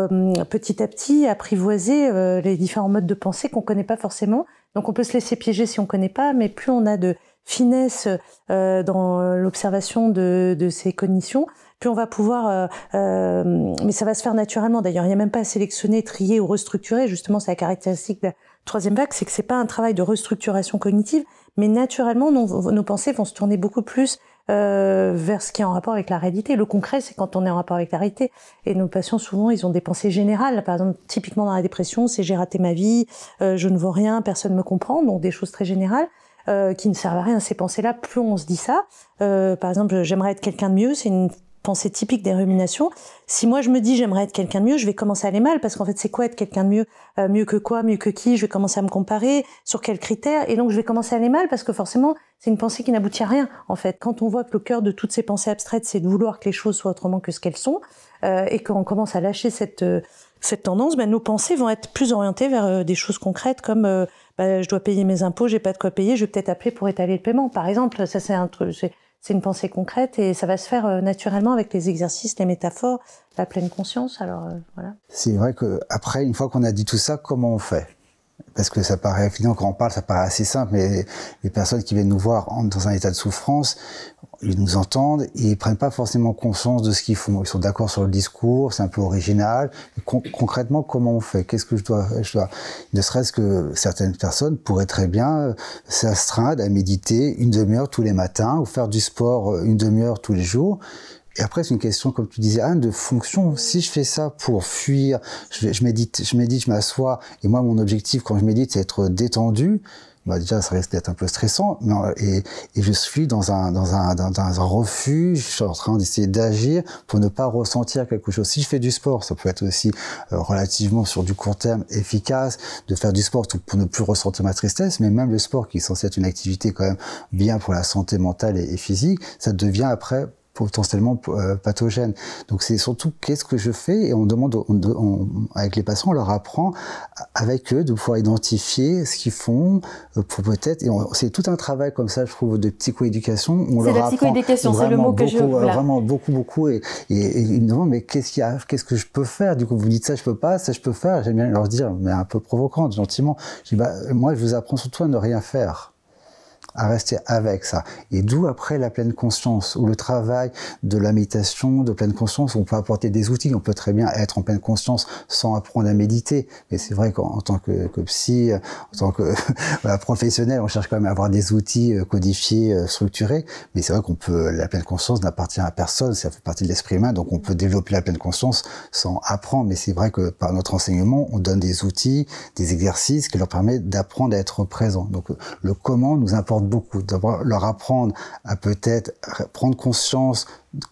petit à petit apprivoiser les différents modes de pensée qu'on ne connaît pas forcément. Donc on peut se laisser piéger si on ne connaît pas, mais plus on a de finesse dans l'observation de, de ces cognitions, puis on va pouvoir, euh, euh, mais ça va se faire naturellement d'ailleurs, il n'y a même pas à sélectionner, trier ou restructurer, justement c'est la caractéristique de la troisième vague, c'est que c'est pas un travail de restructuration cognitive, mais naturellement nos, pensées vont se tourner beaucoup plus euh, vers ce qui est en rapport avec la réalité. Le concret, c'est quand on est en rapport avec la réalité. Et nos patients, souvent, ils ont des pensées générales. Par exemple, typiquement dans la dépression, c'est j'ai raté ma vie, je ne vaux rien, personne ne me comprend, donc des choses très générales. qui ne servent à rien ces pensées-là. Plus on se dit ça, par exemple, j'aimerais être quelqu'un de mieux, c'est une pensée typique des ruminations. Si moi je me dis j'aimerais être quelqu'un de mieux, je vais commencer à aller mal parce qu'en fait c'est quoi être quelqu'un de mieux euh, Mieux que quoi Mieux que qui Je vais commencer à me comparer sur quels critères et donc je vais commencer à aller mal parce que forcément c'est une pensée qui n'aboutit à rien en fait. Quand on voit que le cœur de toutes ces pensées abstraites c'est de vouloir que les choses soient autrement que ce qu'elles sont euh, et qu'on commence à lâcher cette euh, cette tendance, ben, nos pensées vont être plus orientées vers des choses concrètes comme ben, je dois payer mes impôts, j'ai pas de quoi payer, je vais peut-être appeler pour étaler le paiement par exemple. Ça c'est un truc c'est une pensée concrète et ça va se faire euh, naturellement avec les exercices, les métaphores, la pleine conscience. Alors euh, voilà. C'est vrai que après, une fois qu'on a dit tout ça, comment on fait parce que ça paraît finalement, quand on parle, ça paraît assez simple, mais les personnes qui viennent nous voir entrent dans un état de souffrance, ils nous entendent et ils prennent pas forcément conscience de ce qu'ils font. Ils sont d'accord sur le discours, c'est un peu original. concrètement, comment on fait Qu'est-ce que je dois, je dois Ne serait-ce que certaines personnes pourraient très bien euh, s'astreindre à méditer une demi-heure tous les matins ou faire du sport euh, une demi-heure tous les jours et après, c'est une question, comme tu disais, Anne, de fonction. Si je fais ça pour fuir, je, médite, je médite, je m'assois, et moi, mon objectif quand je médite, c'est être détendu. Bah, déjà, ça risque d'être un peu stressant, mais, et, je suis dans un, dans un, dans, un refuge, je suis en train d'essayer d'agir pour ne pas ressentir quelque chose. Si je fais du sport, ça peut être aussi euh, relativement sur du court terme efficace de faire du sport pour ne plus ressentir ma tristesse, mais même le sport qui est censé être une activité quand même bien pour la santé mentale et physique, ça devient après potentiellement euh, pathogène. Donc c'est surtout qu'est-ce que je fais et on demande on, avec les patients, on leur apprend avec eux de pouvoir identifier ce qu'ils font euh, pour peut-être. C'est tout un travail comme ça, je trouve, de psychoéducation. C'est la psychoéducation, c'est le mot que je euh, Vraiment beaucoup, beaucoup. Et, et, ils me demandent mais qu'est-ce qu'il qu'est-ce que je peux faire Du coup, vous dites ça, je peux pas, ça, je peux faire. J'aime bien leur dire, mais un peu provocante, gentiment. Je dis bah, moi, je vous apprends surtout à ne rien faire à rester avec ça. Et d'où après la pleine conscience, ou le travail de la méditation, de pleine conscience, on peut apporter des outils, on peut très bien être en pleine conscience sans apprendre à méditer. Mais c'est vrai qu'en tant que, psy, en tant que professionnel, on cherche quand même à avoir des outils euh, codifiés, euh, structurés. Mais c'est vrai qu'on peut, la pleine conscience n'appartient à personne, ça fait partie de l'esprit humain, donc on peut développer la pleine conscience sans apprendre. Mais c'est vrai que par notre enseignement, on donne des outils, des exercices qui leur permettent d'apprendre à être présent. Donc euh, le comment nous importe beaucoup. D'abord, leur apprendre à peut-être prendre conscience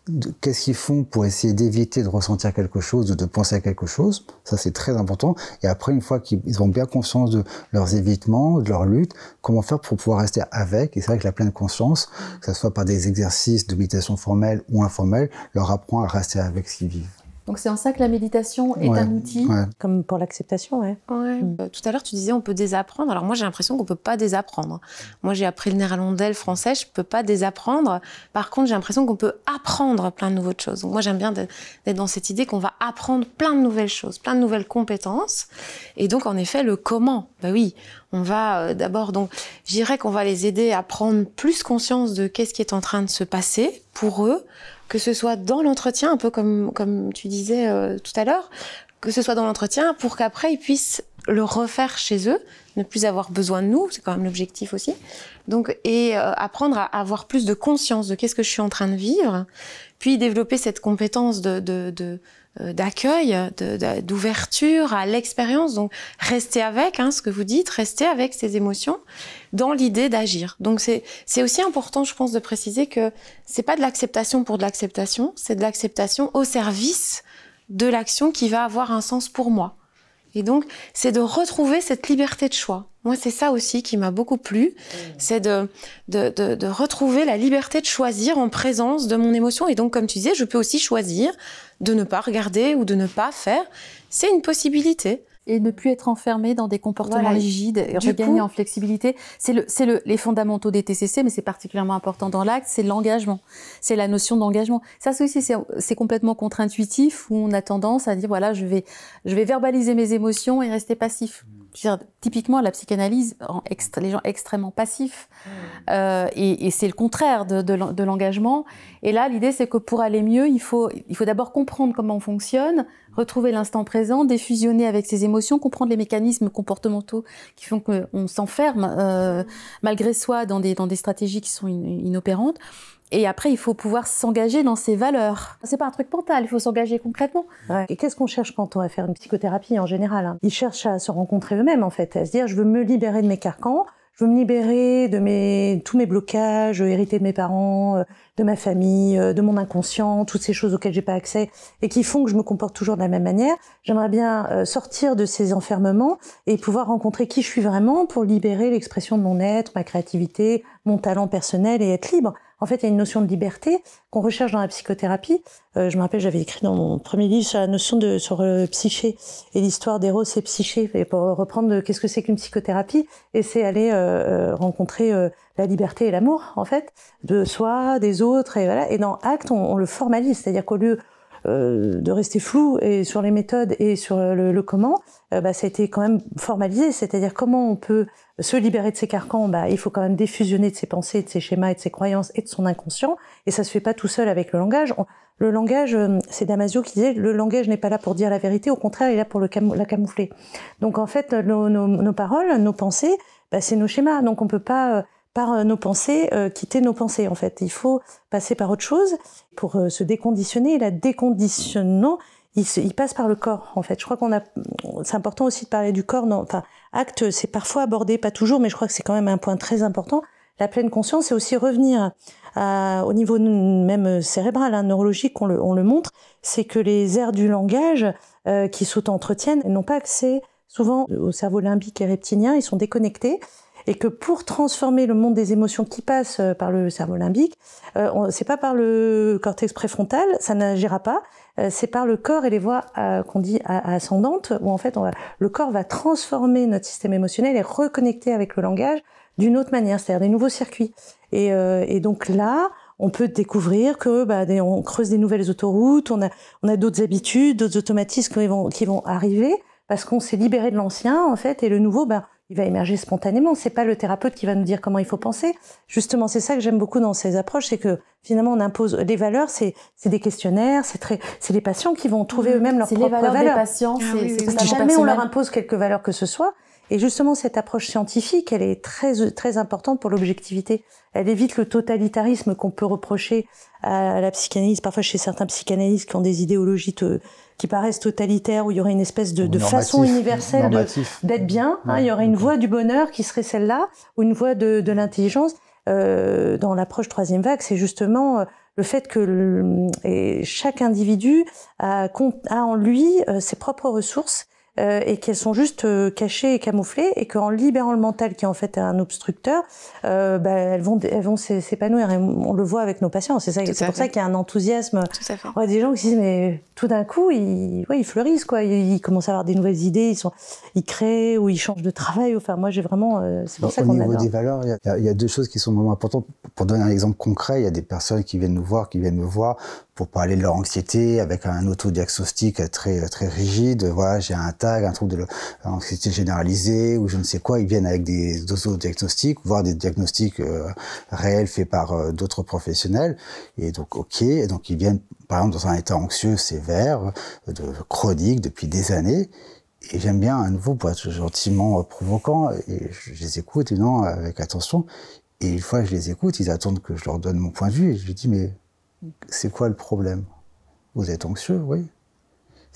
de qu'est-ce qu'ils font pour essayer d'éviter de ressentir quelque chose ou de penser à quelque chose. Ça, c'est très important. Et après, une fois qu'ils ont bien conscience de leurs évitements, de leur lutte, comment faire pour pouvoir rester avec. Et c'est vrai que la pleine conscience, que ce soit par des exercices de méditation formelle ou informelle, leur apprend à rester avec ce qu'ils vivent. Donc c'est en ça que la méditation est un outil. Comme pour l'acceptation, ouais. Mm. Euh, tout à l'heure, tu disais on peut désapprendre. Alors moi, j'ai l'impression qu'on peut pas désapprendre. Moi, j'ai appris le néerlandais, le français, je peux pas désapprendre. Par contre, j'ai l'impression qu'on peut apprendre plein de nouvelles choses. moi, j'aime bien d'être dans cette idée qu'on va apprendre plein de nouvelles choses, plein de nouvelles compétences. Et donc, en effet, le comment. Bah oui, on va euh, d'abord, donc, je qu'on va les aider à prendre plus conscience de qu'est-ce qui est en train de se passer pour eux, que ce soit dans l'entretien, un peu comme, comme tu disais euh, tout à l'heure, que ce soit dans l'entretien pour qu'après ils puissent le refaire chez eux, ne plus avoir besoin de nous, c'est quand même l'objectif aussi. Donc et euh, apprendre à avoir plus de conscience de qu'est-ce que je suis en train de vivre, puis développer cette compétence de, euh, d'accueil, d'ouverture à l'expérience. Donc, rester avec hein, ce que vous dites, rester avec ces émotions dans l'idée d'agir. Donc c'est aussi important, je pense, de préciser que c'est pas de l'acceptation pour de l'acceptation, c'est de l'acceptation au service de l'action qui va avoir un sens pour moi. Et donc c'est de retrouver cette liberté de choix. Moi, c'est ça aussi qui m'a beaucoup plu, c'est de, de, de, retrouver la liberté de choisir en présence de mon émotion. Et donc, comme tu disais, je peux aussi choisir de ne pas regarder ou de ne pas faire. C'est une possibilité et ne plus être enfermé dans des comportements rigides et regagner en flexibilité. C'est le, le, les fondamentaux des TCC, mais c'est particulièrement important dans l'acte, c'est l'engagement. C'est la notion d'engagement. Ça, aussi, c'est complètement contre-intuitif où on a tendance à dire, voilà, je vais, je vais verbaliser mes émotions et rester passif. typiquement, la psychanalyse rend les gens extrêmement passifs. Mmh. Euh, et, et c'est le contraire de, de, de l'engagement. Et là, l'idée, c'est que pour aller mieux, il faut, il faut d'abord comprendre comment on fonctionne, retrouver l'instant présent, défusionner avec ses émotions, comprendre les mécanismes comportementaux qui font qu'on s'enferme euh, malgré soi dans des, dans des stratégies qui sont inopérantes. Et après, il faut pouvoir s'engager dans ses valeurs. C'est pas un truc mental, il faut s'engager concrètement. Et qu'est-ce qu'on cherche quand on va faire une psychothérapie en général hein Ils cherchent à se rencontrer eux-mêmes en fait, à se dire je veux me libérer de mes carcans, je veux me libérer de tous mes blocages euh, hérités de mes parents, euh, de ma famille, euh, de mon inconscient, toutes ces choses auxquelles j'ai pas accès et qui font que je me comporte toujours de la même manière. J'aimerais bien sortir de ces enfermements et pouvoir rencontrer qui je suis vraiment pour libérer l'expression de mon être, ma créativité, mon talent personnel et être libre. En fait, il y a une notion de liberté qu'on recherche dans la psychothérapie. Euh, je me rappelle, j'avais écrit dans mon premier livre sur la notion de sur le euh, psyché et l'histoire d'Héros, et psyché, et pour reprendre euh, qu'est-ce que c'est qu'une psychothérapie, et c'est aller rencontrer la liberté et l'amour, en fait, de soi, des autres, et voilà. Et dans Acte, on, on le formalise, c'est-à-dire qu'au lieu euh, de rester flou et sur les méthodes et sur le, comment, euh, bah, ça a été quand même formalisé. C'est-à-dire comment on peut se libérer de ses carcans. Bah, il faut quand même défusionner de ses pensées, de ses schémas et de ses croyances et de son inconscient. Et ça se fait pas tout seul avec le langage. le langage, euh, c'est Damasio qui disait, le langage n'est pas là pour dire la vérité, au contraire, il est là pour la camoufler. Donc en fait, nos, paroles, nos pensées, bah, c'est nos schémas. Donc on peut pas par euh, nos pensées, euh, quitter nos pensées en fait. Il faut passer par autre chose pour euh, se déconditionner. Et la déconditionnement, il, il, passe par le corps en fait. Je crois qu'on a, c'est important aussi de parler du corps. Non, enfin, acte, c'est parfois abordé, pas toujours, mais je crois que c'est quand même un point très important. La pleine conscience, c'est aussi revenir à, au niveau même cérébral, hein, neurologique, on le, on le montre, c'est que les aires du langage qui s'entretiennent n'ont pas accès souvent au cerveau limbique et reptilien, ils sont déconnectés et que pour transformer le monde des émotions qui passent euh, par le cerveau limbique, euh, c'est pas par le cortex préfrontal, ça n'agira pas, euh, c'est par le corps et les voies euh, qu'on dit ascendantes, où en fait on va, le corps va transformer notre système émotionnel et reconnecter avec le langage d'une autre manière, c'est-à-dire des nouveaux circuits. Et, et donc là, on peut découvrir que bah, on creuse des nouvelles autoroutes, on a, on a d'autres habitudes, d'autres automatismes qui vont, qui vont arriver parce qu'on s'est libéré de l'ancien en fait et le nouveau, bah, il va émerger spontanément. C'est pas le thérapeute qui va nous dire comment il faut penser. Justement, c'est ça que j'aime beaucoup dans ces approches, c'est que finalement on impose des valeurs. C'est des questionnaires, c'est très, c'est les patients qui vont trouver mhm. eux-mêmes leurs propres valeurs. Ah c'est les valeurs des patients. c'est, jamais on leur impose quelques valeurs que ce soit. Et justement, cette approche scientifique, elle est très très importante pour l'objectivité. Elle évite le totalitarisme qu'on peut reprocher à la psychanalyse, parfois chez certains psychanalystes qui ont des idéologies qui paraissent totalitaires, où il y aurait une espèce de, façon universelle d'être bien. Hein, il y aurait une voie du bonheur qui serait celle-là, ou une voie de, l'intelligence. Euh, dans l'approche troisième vague, c'est justement euh, le fait que et chaque individu a, a en lui euh, ses propres ressources et qu'elles sont juste cachées et camouflées et qu'en libérant le mental qui est en fait un obstructeur, ben, elles vont vont s'épanouir et on le voit avec nos patients. C'est c'est pour ça qu'il y a un enthousiasme. Tout à des gens qui disent mais tout d'un coup, ils, ils fleurissent, quoi. Ils, commencent à avoir des nouvelles idées, ils, sont, ils créent ou ils changent de travail. Enfin, moi, j'ai vraiment. Euh, c'est pour ça qu'on Au niveau des valeurs, il y, a deux choses qui sont vraiment importantes. Pour donner un exemple concret, il y a des personnes qui viennent nous voir, qui viennent me voir pour parler de leur anxiété avec un autodiagnostic très très rigide. Voilà, j'ai un tag, un trouble de l'anxiété généralisée ou je ne sais quoi. Ils viennent avec des, autodiagnostics, voire des diagnostics euh, réels faits par euh, d'autres professionnels. Et donc, ok. Et donc, ils viennent par exemple, dans un état anxieux sévère, de chronique depuis des années. Et j'aime bien, à nouveau, pour être gentiment euh, provoquant, et je les écoute, et non, avec attention. Et une fois que je les écoute, ils attendent que je leur donne mon point de vue, et je dis, mais c'est quoi le problème Vous êtes anxieux, oui.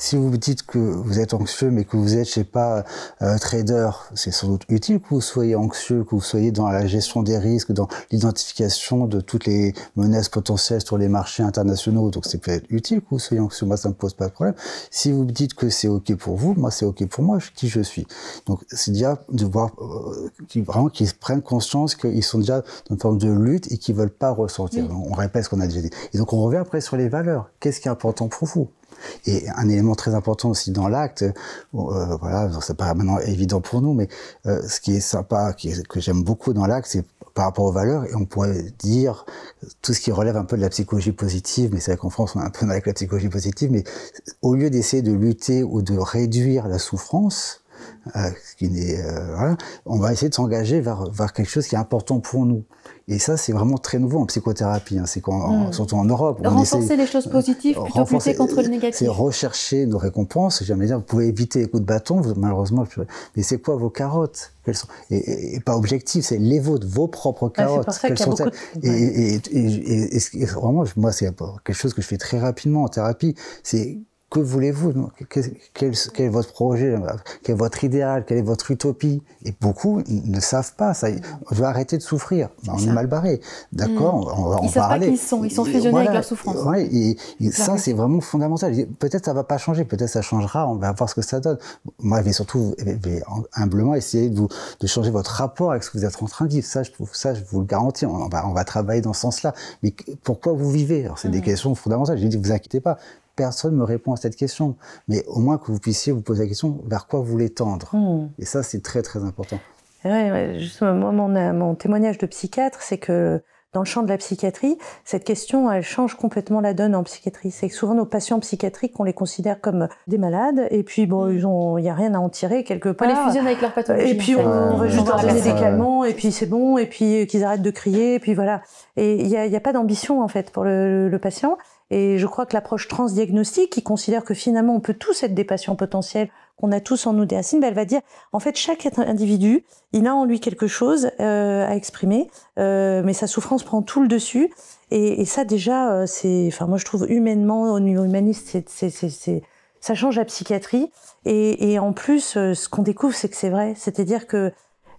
Si vous me dites que vous êtes anxieux, mais que vous êtes, je sais pas, euh, trader, c'est sans doute utile que vous soyez anxieux, que vous soyez dans la gestion des risques, dans l'identification de toutes les menaces potentielles sur les marchés internationaux. Donc c'est peut-être utile que vous soyez anxieux. Moi, ça me pose pas de problème. Si vous me dites que c'est ok pour vous, moi c'est ok pour moi, qui je suis. Donc c'est déjà de voir euh, qui vraiment qu'ils prennent conscience qu'ils sont déjà dans une forme de lutte et qu'ils veulent pas ressortir. On répète ce qu'on a déjà dit. Et donc on revient après sur les valeurs. Qu'est-ce qui est important pour vous et un élément très important aussi dans l'acte, euh, voilà, ça paraît maintenant évident pour nous, mais euh, ce qui est sympa, que j'aime beaucoup dans l'acte, c'est par rapport aux valeurs, et on pourrait dire tout ce qui relève un peu de la psychologie positive, mais c'est vrai qu'en France on est un peu dans la psychologie positive, mais au lieu d'essayer de lutter ou de réduire la souffrance, qui n'est, on va essayer de s'engager vers, vers, quelque chose qui est important pour nous. Et ça, c'est vraiment très nouveau en psychothérapie, hein, c'est mmh. surtout en Europe. renforcer les choses positives plutôt que lutter contre le négatif. C'est rechercher nos récompenses. J'aimerais dire, vous pouvez éviter les coups de bâton, malheureusement, mais c'est quoi vos carottes Quelles sont et, pas objectif, c'est les vôtres, vos propres carottes. et, et, vraiment, moi, c'est quelque chose que je fais très rapidement en thérapie. C'est que voulez-vous quel, est votre projet Quel est votre idéal Quelle est votre utopie Et beaucoup ne savent pas ça. On doit arrêter de souffrir. on est mal barré. D'accord mm. On va ils en savent pas qui ils sont. Ils sont fusionnés avec leur souffrance. et, ça, c'est vraiment fondamental. Peut-être ça va pas changer. Peut-être ça changera. On va voir ce que ça donne. Moi, je vais surtout eh humblement essayer de, de, changer votre rapport avec ce que vous êtes en train de vivre. Ça, je, ça, je vous le garantis. On, va, travailler dans ce sens-là. Mais pourquoi vous vivez C'est des mm. questions fondamentales. Je dis, vous inquiétez pas personne me répond à cette question. Mais au moins que vous puissiez vous poser la question vers quoi vous voulez tendre. Hmm. Et ça, c'est très très important. Oui, justement, mon, mon, témoignage de psychiatre, c'est que dans le champ de la psychiatrie, cette question, elle change complètement la donne en psychiatrie. C'est que souvent nos patients psychiatriques, on les considère comme des malades, et puis bon, hmm. ils ont, il n'y a rien à en tirer quelque part. On les fusionne avec leur pathologie. Et puis on, va juste leur donner des calmants, et puis c'est bon, et puis euh, qu'ils arrêtent de crier, et puis voilà. Et il n'y a, pas d'ambition en fait pour le patient. Et je crois que l'approche transdiagnostique, qui considère que finalement on peut tous être des patients potentiels, qu'on a tous en nous des racines, bah, elle va dire en fait chaque individu, il a en lui quelque chose euh, à exprimer, euh, mais sa souffrance prend tout le dessus. Et, ça déjà, euh, c'est, enfin moi je trouve humainement, au niveau humaniste, c'est, ça change la psychiatrie. Et, et en plus, ce qu'on découvre, c'est que c'est vrai, c'est-à-dire que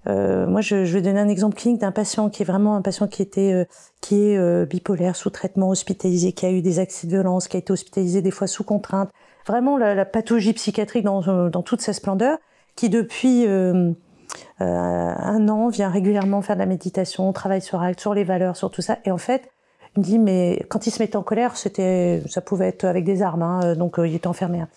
euh, moi, je, je, vais donner un exemple clinique d'un patient qui est vraiment un patient qui était, euh, qui est euh, bipolaire, sous traitement, hospitalisé, qui a eu des accès de violence, qui a été hospitalisé des fois sous contrainte. Vraiment la, pathologie psychiatrique dans, euh, dans, toute sa splendeur, qui depuis un an vient régulièrement faire de la méditation, travaille sur sur les valeurs, sur tout ça. Et en fait, il me dit mais quand il se mettait en colère, c'était, ça pouvait être avec des armes, hein, donc il était enfermé. Hein.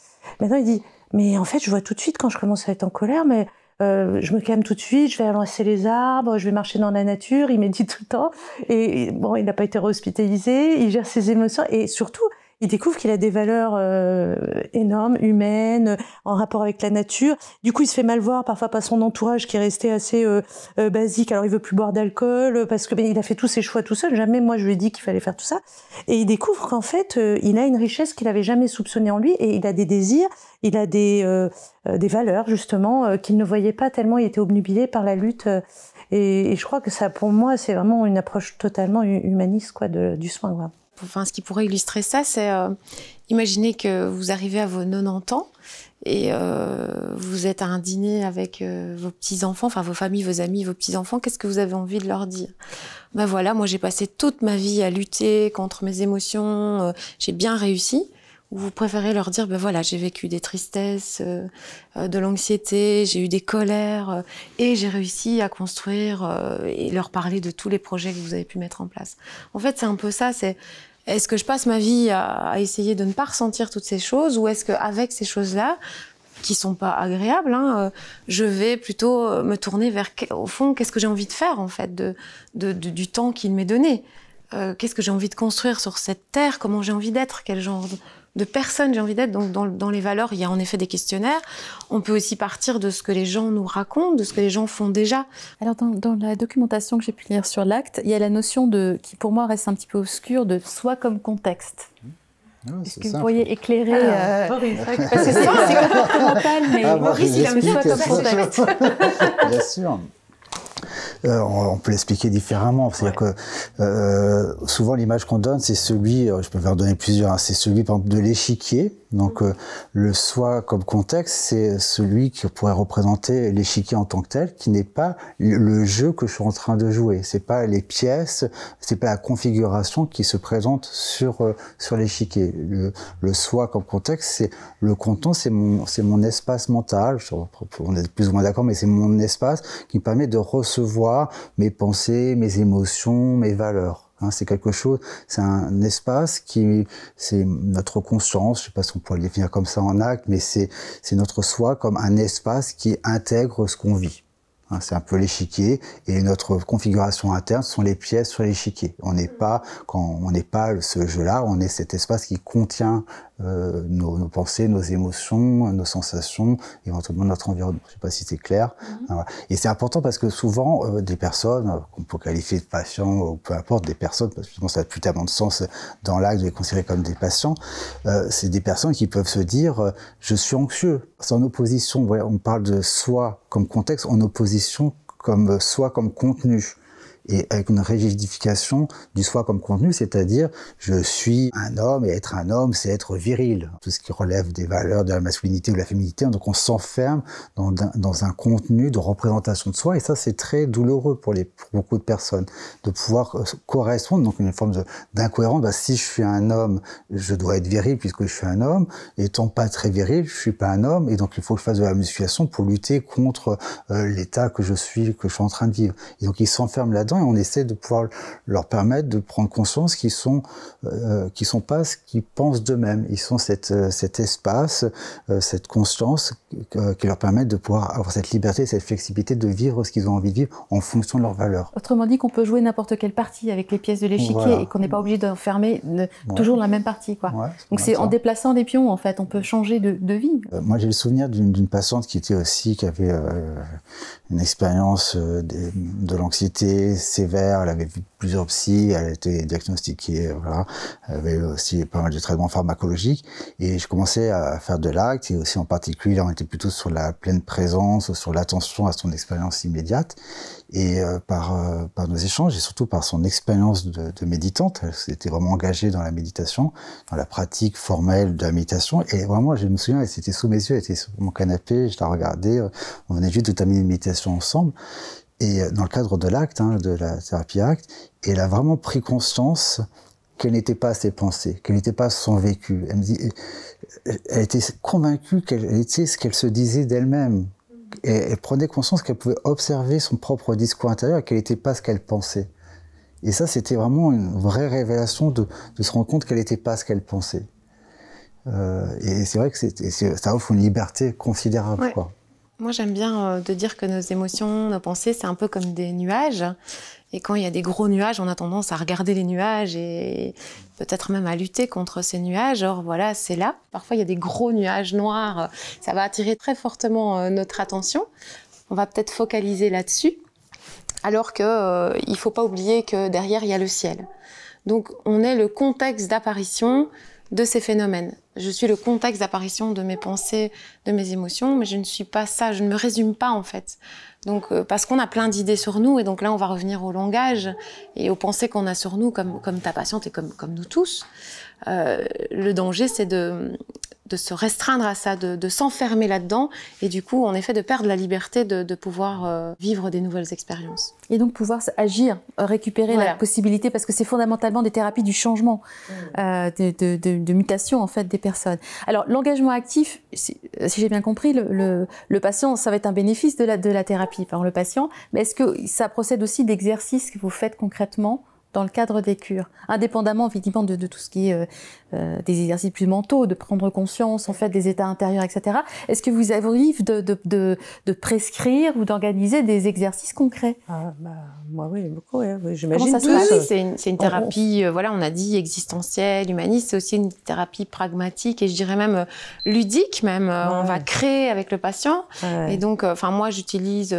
Maintenant, il dit mais en fait, je vois tout de suite quand je commence à être en colère, mais euh, je me calme tout de suite, je vais avancer les arbres, je vais marcher dans la nature. Il médite tout le temps. Et bon, il n'a pas été hospitalisé, il gère ses émotions. Et surtout, il découvre qu'il a des valeurs euh, énormes, humaines, euh, en rapport avec la nature. Du coup, il se fait mal voir parfois par son entourage qui est resté assez euh, basique. Alors, il veut plus boire d'alcool parce que il a fait tous ses choix tout seul. Jamais moi je lui ai dit qu'il fallait faire tout ça. Et il découvre qu'en fait, il a une richesse qu'il n'avait jamais soupçonnée en lui et il a des désirs, il a des des valeurs justement qu'il ne voyait pas tellement. Il était obnubilé par la lutte. Et, je crois que ça, pour moi, c'est vraiment une approche totalement humaniste quoi, du soin. Quoi. Enfin, ce qui pourrait illustrer ça, c'est euh, imaginez que vous arrivez à vos 90 ans et euh, vous êtes à un dîner avec euh, vos petits-enfants, enfin vos familles, vos amis, vos petits-enfants, qu'est-ce que vous avez envie de leur dire Ben voilà, moi j'ai passé toute ma vie à lutter contre mes émotions, euh, j'ai bien réussi vous préférez leur dire, ben voilà, j'ai vécu des tristesses, euh, euh, de l'anxiété, j'ai eu des colères, euh, et j'ai réussi à construire et leur parler de tous les projets que vous avez pu mettre en place. En fait, c'est un peu ça, c'est est-ce que je passe ma vie à, essayer de ne pas ressentir toutes ces choses, ou est-ce qu'avec ces choses-là, qui sont pas agréables, hein, je vais plutôt me tourner vers, au fond, qu'est-ce que j'ai envie de faire, en fait, du temps qu'il m'est donné qu'est-ce que j'ai envie de construire sur cette terre, comment j'ai envie d'être, quel genre de de personnes, j'ai envie d'être. Donc dans, les valeurs, il y a en effet des questionnaires. On peut aussi partir de ce que les gens nous racontent, de ce que les gens font déjà. Alors dans, la documentation que j'ai pu lire sur l'acte, il y a la notion de, qui pour moi reste un petit peu obscure, de soi comme contexte. Ah, Est-ce que vous pourriez éclairer ah, euh, Parce que c'est mais ah, il comme contexte. bien sûr. Euh, on, peut l'expliquer différemment. C'est-à-dire que euh, souvent l'image qu'on donne, c'est celui, euh, je peux vous en donner plusieurs, hein, c'est celui de l'échiquier donc mhm. euh, le soi comme contexte, c'est celui qui pourrait représenter l'échiquier en tant que tel, qui n'est pas le jeu que je suis en train de jouer. C'est pas les pièces, c'est pas la configuration qui se présente sur euh, sur l'échiquier. Le, soi comme contexte, c'est le content, c'est mon c'est mon espace mental. On est plus ou moins d'accord, mais c'est mon espace qui permet de recevoir mes pensées, mes émotions, mes valeurs. Hein, c'est quelque chose, c'est un espace qui, c'est notre conscience, je ne sais pas si on pourrait le définir comme ça en acte, mais c'est, c'est notre soi comme un espace qui intègre ce qu'on vit. Hein, c'est un peu l'échiquier et notre configuration interne sont les pièces sur l'échiquier. On n'est mm. pas, quand on n'est pas ce jeu-là, on est cet espace qui contient euh, nos, nos, pensées, nos émotions, nos sensations, éventuellement notre environnement. Je ne sais pas si c'est clair. Mhm. Et c'est important parce que souvent, euh, des personnes, euh, qu'on peut qualifier de patients ou peu importe, des personnes, parce que ça n'a plus tellement de sens dans l'acte de les considérer comme des patients, c'est des personnes qui peuvent se dire je suis anxieux ». C'est en opposition, on parle de soi comme contexte, en opposition comme soi comme contenu et avec une rigidification du soi comme contenu, c'est-à-dire je suis un homme et être un homme, c'est être viril. Tout ce qui relève des valeurs de la masculinité ou de la féminité, donc on s'enferme dans, un contenu de représentation de soi et ça c'est très douloureux pour, les, beaucoup de personnes de pouvoir euh, correspondre donc une forme d'incohérence. Bah, si je suis un homme, je dois être viril puisque je suis un homme. Étant pas très viril, je suis pas un homme et donc il faut que je fasse de la musculation pour lutter contre euh, l'état que je suis, que je suis en train de vivre. Et donc il s'enferme là-dedans et on essaie de pouvoir leur permettre de prendre conscience qu'ils sont, euh, sont pas ce qu'ils pensent d'eux-mêmes. Ils sont euh, cet espace, euh, cette conscience qui leur permet de pouvoir avoir cette liberté, cette flexibilité de vivre ce qu'ils ont envie de vivre en fonction de leurs valeurs. Autrement dit, qu'on peut jouer n'importe quelle partie avec les pièces de l'échiquier et qu'on n'est pas obligé d'enfermer fermer toujours la même partie. Quoi. Donc c'est en déplaçant des pions, en fait, on peut changer de, vie. moi, j'ai le souvenir d'une patiente qui était aussi, qui avait une expérience de l'anxiété, sévère, elle avait vu plusieurs psys, elle était été diagnostiquée, euh, voilà, elle avait aussi pas mal de traitements pharmacologiques. Et je commençais à faire de l'acte, et aussi en particulier, on était plutôt sur la pleine présence, sur l'attention à son expérience immédiate. Et euh, par, euh, par nos échanges, et surtout par son expérience de, de méditante, elle s'était vraiment engagée dans la méditation, dans la pratique formelle de la méditation. Et vraiment, je me souviens, elle s'était sous mes yeux, elle était sur mon canapé, je la regardais, on venait juste de terminer une méditation ensemble et euh, dans le cadre de l'acte, hein, de la thérapie acte, elle a vraiment pris conscience qu'elle n'était pas ses pensées, qu'elle n'était pas son vécu. Elle, euh, elle était convaincue qu'elle était ce qu'elle se disait d'elle-même. Et elle prenait conscience qu'elle pouvait observer son propre discours intérieur et qu'elle n'était pas ce qu'elle pensait. Et ça, c'était vraiment une vraie révélation de, se rendre compte qu'elle n'était pas ce qu'elle pensait. Euh, et c'est vrai que ça offre une liberté considérable. Quoi. Moi, j'aime bien de euh, dire que nos émotions, nos pensées, c'est un peu comme des nuages. Et quand il y a des gros nuages, on a tendance à regarder les nuages et peut-être même à lutter contre ces nuages. Or, voilà, c'est là. Parfois, il y a des gros nuages noirs. Ça va attirer très fortement euh, notre attention. On va peut-être focaliser là-dessus. Alors qu'il euh, ne faut pas oublier que derrière, il y a le ciel. Donc, on est le contexte d'apparition de ces phénomènes. Je suis le contexte d'apparition de mes pensées, de mes émotions, mais je ne suis pas ça, je ne me résume pas en fait. Donc euh, parce qu'on a plein d'idées sur nous et donc là on va revenir au langage et aux pensées qu'on a sur nous comme comme ta patiente et comme comme nous tous. Euh, le danger c'est de de se restreindre à ça, de, s'enfermer là-dedans, et du coup, en effet, de perdre la liberté de, pouvoir euh, vivre des nouvelles expériences. Et donc pouvoir agir, euh, récupérer la possibilité, parce que c'est fondamentalement des thérapies du changement, mm. euh, de, de, mutation en fait des personnes. Alors l'engagement actif, si, j'ai bien compris, le, patient, ça va être un bénéfice de la, de la thérapie par le patient, mais est-ce que ça procède aussi d'exercices que vous faites concrètement dans le cadre des cures, indépendamment effectivement de, tout ce qui est euh, euh, des exercices plus mentaux, de prendre conscience en fait des états intérieurs, etc. Est-ce que vous avez de, de, de, de, prescrire ou d'organiser des exercices concrets ah, bah, Moi oui, beaucoup. Hein. J'imagine ça ah c'est une, thérapie, euh, voilà, on a dit existentielle, humaniste, c'est aussi une thérapie pragmatique et je dirais même euh, ludique même. On va créer avec le patient. Et donc, enfin moi j'utilise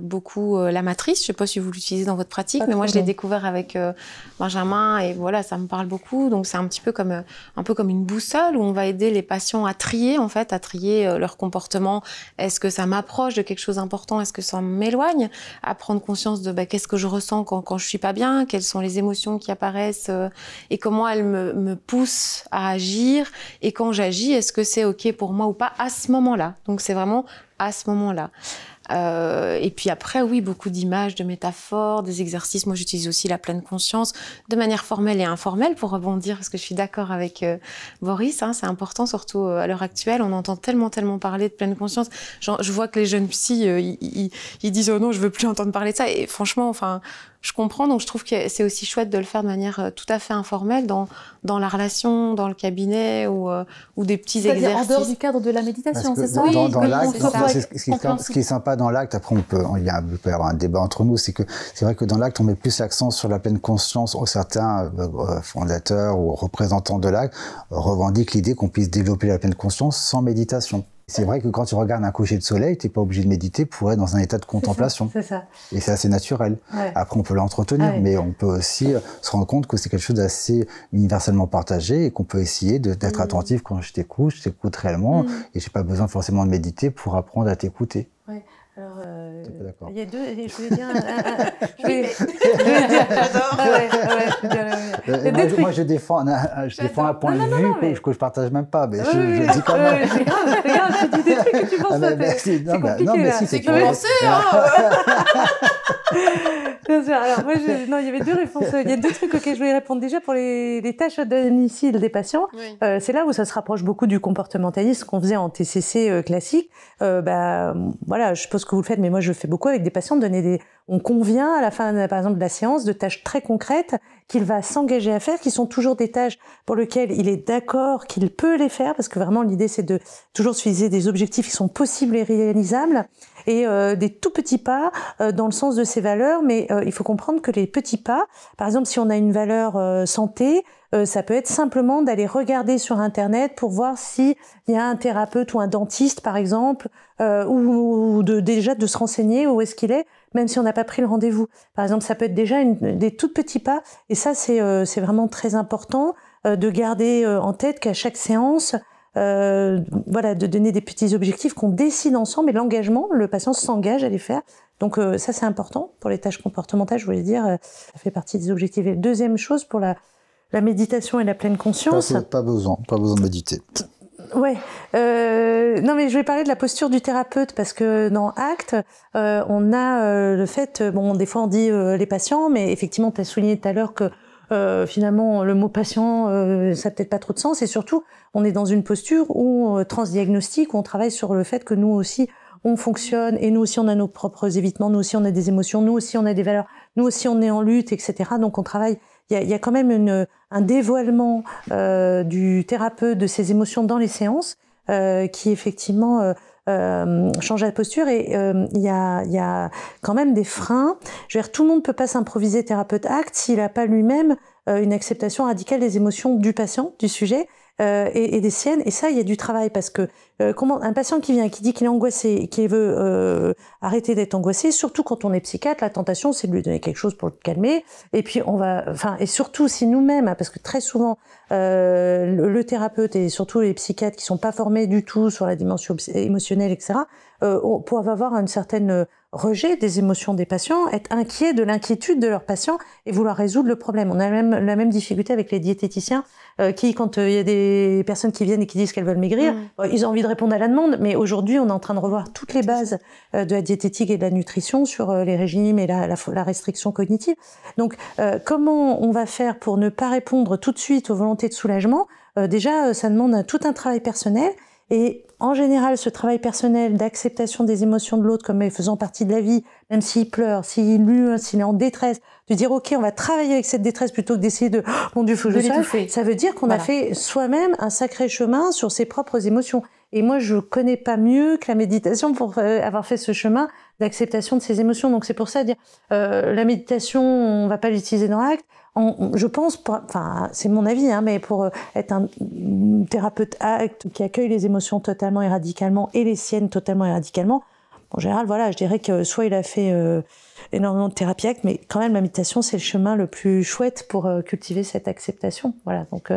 beaucoup la matrice. Je ne sais pas si vous l'utilisez dans votre pratique, mais moi je l'ai découvert avec euh, Benjamin, et voilà, ça me parle beaucoup. Donc c'est un petit peu comme euh, un peu comme une boussole où on va aider les patients à trier en fait, à trier euh, leur comportement. Est-ce que ça m'approche de quelque chose d'important Est-ce que ça m'éloigne À prendre conscience de bah, qu'est-ce que je ressens quand quand je suis pas bien Quelles sont les émotions qui apparaissent et comment elles me, me poussent à agir Et quand j'agis, est-ce que c'est ok pour moi ou pas à ce moment-là Donc c'est vraiment à ce moment-là. Euh, et puis après, oui, beaucoup d'images, de métaphores, des exercices. Moi, j'utilise aussi la pleine conscience de manière formelle et informelle pour rebondir, parce que je suis d'accord avec euh, Boris. Hein, c'est important, surtout euh, à l'heure actuelle. On entend tellement, tellement parler de pleine conscience. Genre, je vois que les jeunes psy, euh, ils, ils disent oh non, je veux plus entendre parler de ça. Et franchement, enfin je comprends. Donc, je trouve que c'est aussi chouette de le faire de manière euh, tout à fait informelle, dans, dans la relation, dans le cabinet ou, euh, ou des petits exercices. en dehors du cadre de la méditation, c'est ça Dans, dans oui, c'est ce, qui est sympa dans l'acte, après, on peut, il, y a, peut y avoir un débat entre nous, c'est que c'est vrai que dans l'acte, on met plus l'accent sur la pleine conscience. Certains euh, fondateurs ou représentants de l'acte revendiquent l'idée qu'on puisse développer la pleine conscience sans méditation. C'est vrai que quand tu regardes un coucher de soleil, tu n'es pas obligé de méditer pour être dans un état de contemplation. C'est ça. Et c'est assez naturel. Après, on peut l'entretenir, mais on peut aussi euh, se rendre compte que c'est quelque chose d'assez universellement partagé et qu'on peut essayer d'être mm. attentif quand je t'écoute, je t'écoute réellement mm. et j'ai pas besoin forcément de méditer pour apprendre à t'écouter. Ah, Il y a deux, je vais dire. J'adore. Moi, je défends, je un point de vue que, je partage même pas, mais je, dis quand que tu penses ah, bah, C'est bah, compliqué, mais si, c'est commencé, Alors, moi, non, il y avait deux réponses. Il y a deux trucs auxquels je voulais répondre. Déjà, pour les, tâches à domicile des patients, euh, c'est là où ça se rapproche beaucoup du comportementalisme qu'on faisait en TCC euh, classique. Euh, bah, voilà, je suppose que vous le faites, mais moi, je le fais beaucoup avec des patients, donner des... On convient à la fin, par exemple, de la séance de tâches très concrètes qu'il va s'engager à faire, qui sont toujours des tâches pour lesquelles il est d'accord qu'il peut les faire, parce que vraiment l'idée c'est de toujours se viser des objectifs qui sont possibles et réalisables, et euh, des tout petits pas euh, dans le sens de ses valeurs, mais euh, il faut comprendre que les petits pas, par exemple si on a une valeur santé, ça peut être simplement d'aller regarder sur Internet pour voir s'il y a un thérapeute ou un dentiste, par exemple, ou, de, déjà de se renseigner où est-ce qu'il est même si on n'a pas pris le rendez-vous. Par exemple, ça peut être déjà des tout petits pas, et ça, c'est euh, vraiment très important euh, de garder euh, en tête qu'à chaque séance, voilà, de donner des petits objectifs qu'on décide ensemble, et l'engagement, le patient s'engage à les faire. Donc ça, c'est important pour les tâches comportementales, je voulais dire, ça fait partie des objectifs. Et deuxième chose, pour la, méditation et la pleine conscience. Pas, besoin, pas besoin de méditer. Ouais. Euh, non, mais je vais parler de la posture du thérapeute parce que dans Acte, euh, on a euh, le fait, bon, des fois on dit les patients, mais effectivement, tu as souligné tout à l'heure que finalement le mot patient, ça peut-être pas trop de sens, et surtout, on est dans une posture où transdiagnostique. on travaille sur le fait que nous aussi, on fonctionne, et nous aussi, on a nos propres évitements, nous aussi, on a des émotions, nous aussi, on a des valeurs, nous aussi, on est en lutte, etc. Donc, on travaille il y a, quand même un dévoilement euh, du thérapeute de ses émotions dans les séances euh, qui effectivement euh, change la posture et il y a, y, a, quand même des freins. Je veux dire, tout le monde ne peut pas s'improviser thérapeute acte s'il n'a pas lui-même une acceptation radicale des émotions du patient, du sujet. Euh, et, et, des siennes. Et ça, il y a du travail parce que euh, comment un patient qui vient, qui dit qu'il est angoissé, qui veut euh, arrêter d'être angoissé, surtout quand on est psychiatre, la tentation, c'est de lui donner quelque chose pour le calmer. Et puis on va, enfin, et surtout si nous-mêmes, hein, parce que très souvent le, thérapeute et surtout les psychiatres qui sont pas formés du tout sur la dimension émotionnelle, etc., euh, pour avoir une certaine rejet des émotions des patients, être inquiet de l'inquiétude de leurs patients et vouloir résoudre le problème. On a même la même difficulté avec les diététiciens euh, qui, quand euh, il y a des personnes qui viennent et qui disent qu'elles veulent maigrir, mm. euh, ils ont envie de répondre à la demande. Mais aujourd'hui, on est en train de revoir toutes les bases de la diététique et de la nutrition sur les régimes et la, restriction cognitive. Donc, comment on va faire pour ne pas répondre tout de suite aux volontés de soulagement Déjà, ça demande tout un travail personnel. Et en général, ce travail personnel d'acceptation des émotions de l'autre comme faisant partie de la vie, même s'il pleure, s'il lutte, s'il est en détresse, de dire ok, on va travailler avec cette détresse plutôt que d'essayer de oh, mon Dieu, faut que je Ça veut dire qu'on a fait soi-même un sacré chemin sur ses propres émotions. Et moi, je connais pas mieux que la méditation pour euh, avoir fait ce chemin d'acceptation de ses émotions. Donc c'est pour ça dire euh, la méditation, on va pas l'utiliser dans l'acte je pense, enfin c'est mon avis, hein, mais pour euh, être un thérapeute acte qui accueille les émotions totalement et radicalement et les siennes totalement et radicalement, en général, voilà, je dirais que soit il a fait euh, énormément de thérapie acte, mais quand même la méditation c'est le chemin le plus chouette pour euh, cultiver cette acceptation. Voilà, donc.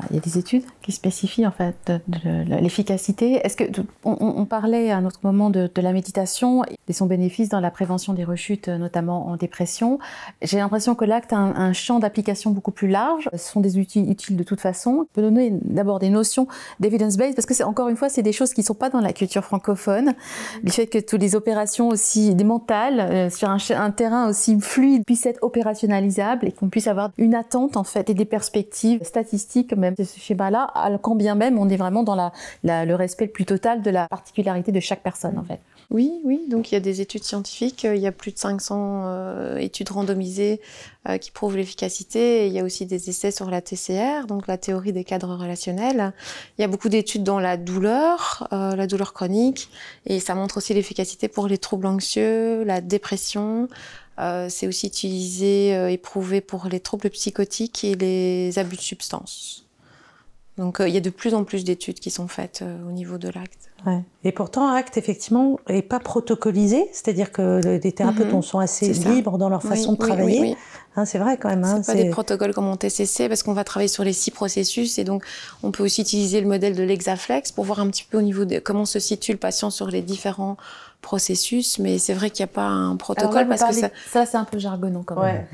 Bah, il y a des études qui spécifient en fait de, l'efficacité. Est-ce que on, parlait à un autre moment de, la méditation et son bénéfice dans la prévention des rechutes, euh, notamment en dépression. J'ai l'impression que l'acte a un, champ d'application beaucoup plus large. Ce sont des outils utiles de toute façon. Je peux donner d'abord des notions d'evidence based parce que c'est encore une fois c'est des choses qui ne sont pas dans la culture francophone. Mm-hmm. Le fait que toutes les opérations aussi des mentales euh, sur un, terrain aussi fluide puissent être opérationnalisables et qu'on puisse avoir une attente en fait et des perspectives statistiques même ce schéma-là, quand bien même on est vraiment dans le respect le plus total de la particularité de chaque personne en fait. Oui, oui, donc il y a des études scientifiques, euh, il y a plus de 500 euh, études randomisées euh, qui prouvent l'efficacité, il y a aussi des essais sur la TCR, donc la théorie des cadres relationnels. Il y a beaucoup d'études dans la douleur, la douleur chronique, et ça montre aussi l'efficacité pour les troubles anxieux, la dépression, c'est aussi utilisé, et prouvé pour les troubles psychotiques et les abus de substances. Donc euh, il y a de plus en plus d'études qui sont faites euh, au niveau de l'acte. Et pourtant, acte, effectivement, n'est pas protocolisé, c'est-à-dire que les thérapeutes mhm. sont assez libres dans leur façon de travailler. Hein, c'est vrai quand même. Hein, c'est pas des protocoles comme en TCC, parce qu'on va travailler sur les six processus, et donc on peut aussi utiliser le modèle de l'Exaflex pour voir un petit peu au niveau de comment se situe le patient sur les différents processus, mais c'est vrai qu'il n'y a pas un protocole parce que ça... ça c'est un peu jargonnant quand même. Ouais.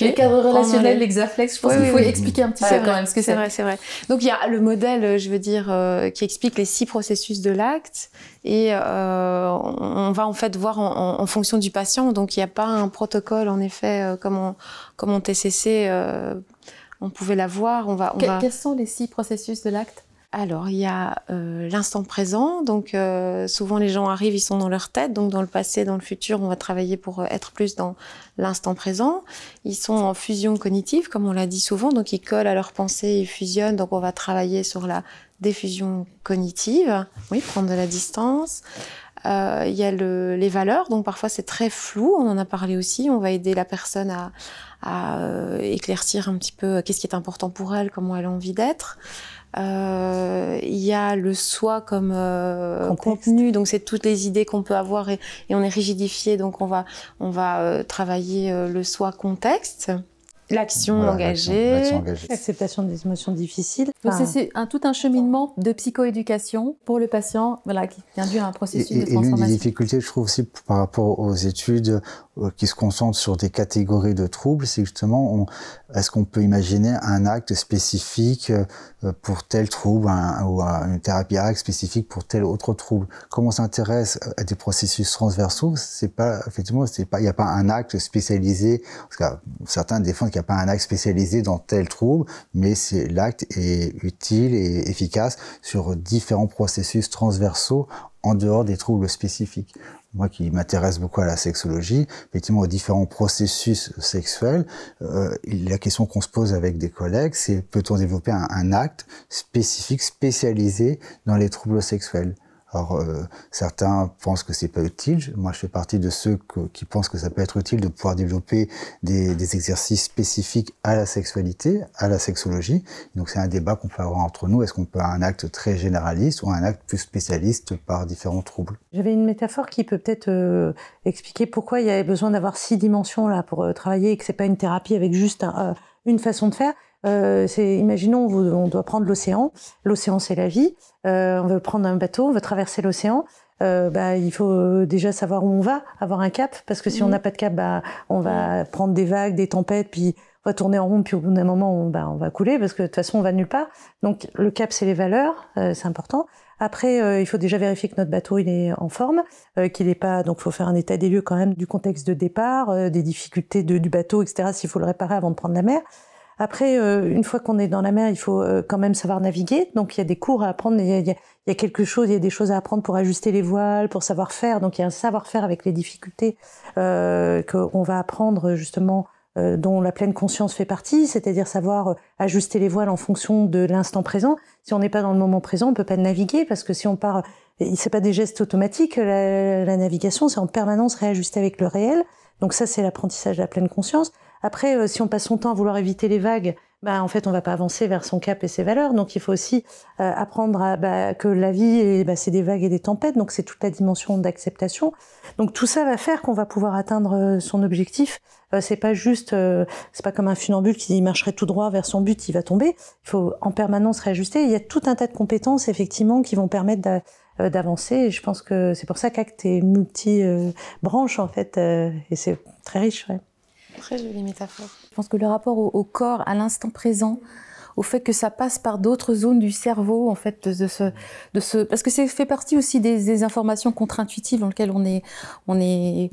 Le cadre relationnel, l'exaflex, je pense qu'il faut expliquer un petit peu quand même ce que c'est. vrai, c'est vrai. Donc il y a le modèle, je veux dire, euh, qui explique les six processus de l'acte et euh, on, va en fait voir en, fonction du patient. Donc il n'y a pas un protocole en effet euh, comme comme en TCC on pouvait l'avoir. On on va... Quels sont les six processus de l'acte alors, il y a euh, l'instant présent. Donc, euh, souvent, les gens arrivent, ils sont dans leur tête. Donc, dans le passé, dans le futur, on va travailler pour euh, être plus dans l'instant présent. Ils sont en fusion cognitive, comme on l'a dit souvent. Donc, ils collent à leurs pensée, ils fusionnent. Donc, on va travailler sur la défusion cognitive. Oui, prendre de la distance. Euh, il y a les valeurs, donc parfois c'est très flou, on en a parlé aussi, on va aider la personne à, euh, éclaircir un petit peu euh, qu'est-ce qui est important pour elle, comment elle a envie d'être. il y a le soi comme contenu, donc c'est toutes les idées qu'on peut avoir et, on est rigidifié, donc on va on va travailler le soi contexte. L'action engagée. L'acceptation des émotions difficiles. c'est un, tout un cheminement de psychoéducation pour le patient voilà, qui vient dû à un processus de transformation. Et l'une des difficultés, je trouve aussi par rapport aux études, euh, qui se concentre sur des catégories de troubles, c'est justement est-ce qu'on peut imaginer un acte spécifique euh, pour tel trouble ou une thérapie acte spécifique pour tel autre trouble. Comme on s'intéresse à des processus transversaux, c'est pas effectivement c'est pas il n'y a pas un acte spécialisé. Parce que euh, certains défendent qu'il n'y a pas un acte spécialisé dans tel trouble, mais c'est l'acte est utile et efficace sur différents processus transversaux en dehors des troubles spécifiques moi qui m'intéresse beaucoup à la sexologie, effectivement aux différents processus sexuels, euh, la question qu'on se pose avec des collègues, c'est peut-on développer un, acte spécifique, spécialisé dans les troubles sexuels alors euh, certains pensent que c'est pas utile. Moi, je fais partie de ceux qui pensent que ça peut être utile de pouvoir développer des, exercices spécifiques à la sexualité, à la sexologie. Donc c'est un débat qu'on peut avoir entre nous. Est-ce qu'on peut avoir un acte très généraliste ou un acte plus spécialiste par différents troubles J'avais une métaphore qui peut peut-être euh, expliquer pourquoi il y avait besoin d'avoir six dimensions là pour euh, travailler et que c'est pas une thérapie avec juste une façon de faire. Euh, imaginons, on doit prendre l'océan. L'océan, c'est la vie. Euh, on veut prendre un bateau, on veut traverser l'océan. Euh, bah, il faut euh, déjà savoir où on va, avoir un cap, parce que si on mhm. n'a pas de cap, bah, on va mhm. prendre des vagues, des tempêtes, puis on va tourner en rond, puis au bout d'un moment, on, bah, on va couler, parce que de toute façon, on va nulle part. Donc, le cap, c'est les valeurs, c'est important. Après, il faut déjà vérifier que notre bateau il est en forme, qu'il n'est pas. Donc, il faut faire un état des lieux quand même du contexte de départ, des difficultés du bateau, etc. S'il faut le réparer avant de prendre la mer. Après, euh, une fois qu'on est dans la mer, il faut euh, quand même savoir naviguer. Donc, il y a des cours à apprendre. Il y, a, quelque chose, il y a des choses à apprendre pour ajuster les voiles, pour savoir faire. Donc, il y a un savoir-faire avec les difficultés euh, qu'on va apprendre justement dont la pleine conscience fait partie, c'est-à-dire savoir ajuster les voiles en fonction de l'instant présent. Si on n'est pas dans le moment présent, on ne peut pas naviguer parce que si on part, c'est pas des gestes automatiques. La, la navigation, c'est en permanence réajuster avec le réel. Donc ça, c'est l'apprentissage de la pleine conscience. Après, euh, si on passe son temps à vouloir éviter les vagues, bah, en fait, on va pas avancer vers son cap et ses valeurs. Donc, il faut aussi euh, apprendre à, bah, que la vie, bah, c'est des vagues et des tempêtes. Donc, c'est toute la dimension d'acceptation. Donc, tout ça va faire qu'on va pouvoir atteindre euh, son objectif. Euh, c'est pas juste, euh, c'est pas comme un funambule qui marcherait tout droit vers son but, il va tomber. Il faut en permanence réajuster. Il y a tout un tas de compétences, effectivement, qui vont permettre d'avancer. Et je pense que c'est pour ça qu'Acte est multi-branche, en fait. et c'est très riche, ouais. Je pense que le rapport au, corps, à l'instant présent, au fait que ça passe par d'autres zones du cerveau, en fait, de, ce, de ce, parce que c'est fait partie aussi des, des informations contre-intuitives dans lesquelles on est, on est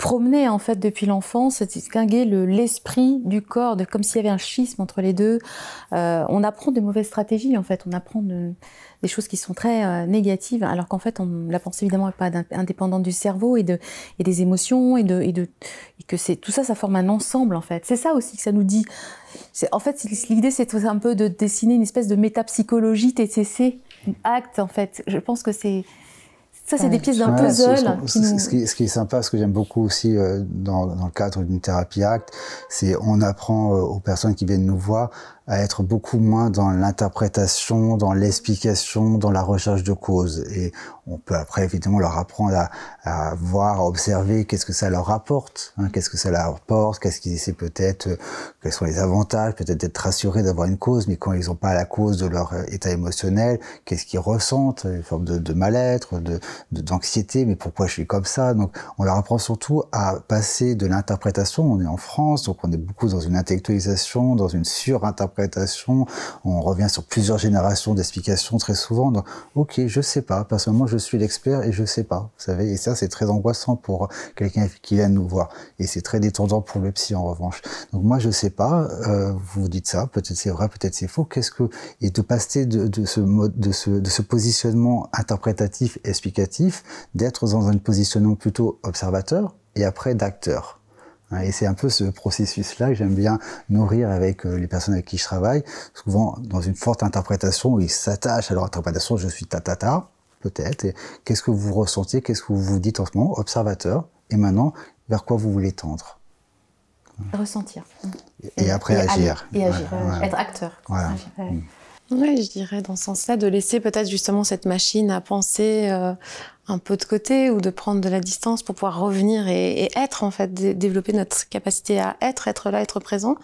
promener, en fait depuis l'enfance, distinguer l'esprit du corps, comme s'il y avait un schisme entre les deux. Euh, on apprend de mauvaises stratégies en fait, on apprend des choses qui sont très euh, négatives, alors qu'en fait on, la pensée évidemment n'est pas indépendante du cerveau et, de, et des émotions et, de, de, que c'est tout ça, ça forme un ensemble en fait. C'est ça aussi que ça nous dit. En fait, l'idée c'est un peu de dessiner une espèce de métapsychologie TCC, acte en fait. Je pense que c'est ça, c'est des pièces d'un puzzle. Ce, qui est sympa, ce que j'aime beaucoup aussi euh, dans, le cadre d'une thérapie acte, c'est on apprend euh, aux personnes qui viennent nous voir à être beaucoup moins dans l'interprétation, dans l'explication, dans la recherche de causes. Et on peut après évidemment leur apprendre à, voir, à observer qu'est-ce que ça leur apporte, hein, qu'est-ce que ça leur apporte, qu'est-ce qu'ils essaient peut-être, euh, quels sont les avantages, peut-être d'être rassurés d'avoir une cause, mais quand ils n'ont pas la cause de leur euh, état émotionnel, qu'est-ce qu'ils ressentent, une forme de, de mal-être, de d'anxiété, mais pourquoi je suis comme ça Donc on leur apprend surtout à passer de l'interprétation. On est en France, donc on est beaucoup dans une intellectualisation, dans une surinterprétation interprétation, On revient sur plusieurs générations d'explications très souvent. Donc, ok, je sais pas. parce Personnellement, je suis l'expert et je sais pas. Vous savez, et ça, c'est très angoissant pour quelqu'un qui vient nous voir. Et c'est très détendant pour le psy, en revanche. Donc, moi, je sais pas. Vous euh, vous dites ça. Peut-être c'est vrai, peut-être c'est faux. Qu'est-ce que, et de passer de, ce mode, de ce, de ce positionnement interprétatif, explicatif, d'être dans un positionnement plutôt observateur et après d'acteur. Hein, et c'est un peu ce processus-là que j'aime bien nourrir avec euh, les personnes avec qui je travaille, souvent dans une forte interprétation ils s'attachent à leur interprétation, je suis ta ta peut-être, qu'est-ce que vous ressentez, qu'est-ce que vous vous dites en ce moment, observateur, et maintenant, vers quoi vous voulez tendre Ressentir. Et, après agir. et agir, être acteur. Mm. Oui, je dirais dans ce sens-là, de laisser peut-être justement cette machine à penser euh, un peu de côté ou de prendre de la distance pour pouvoir revenir et, être en fait, développer notre capacité à être, être là, être présent,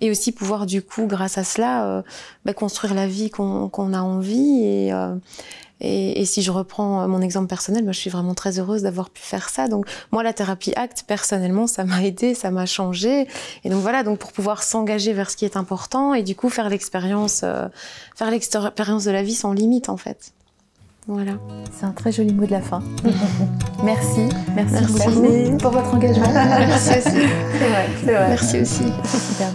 et aussi pouvoir du coup, grâce à cela, euh, bah, construire la vie qu'on a envie. Euh, et, et, si je reprends euh, mon exemple personnel, moi bah, je suis vraiment très heureuse d'avoir pu faire ça. Donc moi, la thérapie acte, personnellement, ça m'a aidé, ça m'a changé. Et donc voilà, donc pour pouvoir s'engager vers ce qui est important et du coup faire l'expérience, faire l'expérience de la vie sans limite en fait. Voilà. C'est un très joli mot de la fin. merci. Merci, beaucoup pour votre engagement. merci aussi. C'est Merci aussi. Super.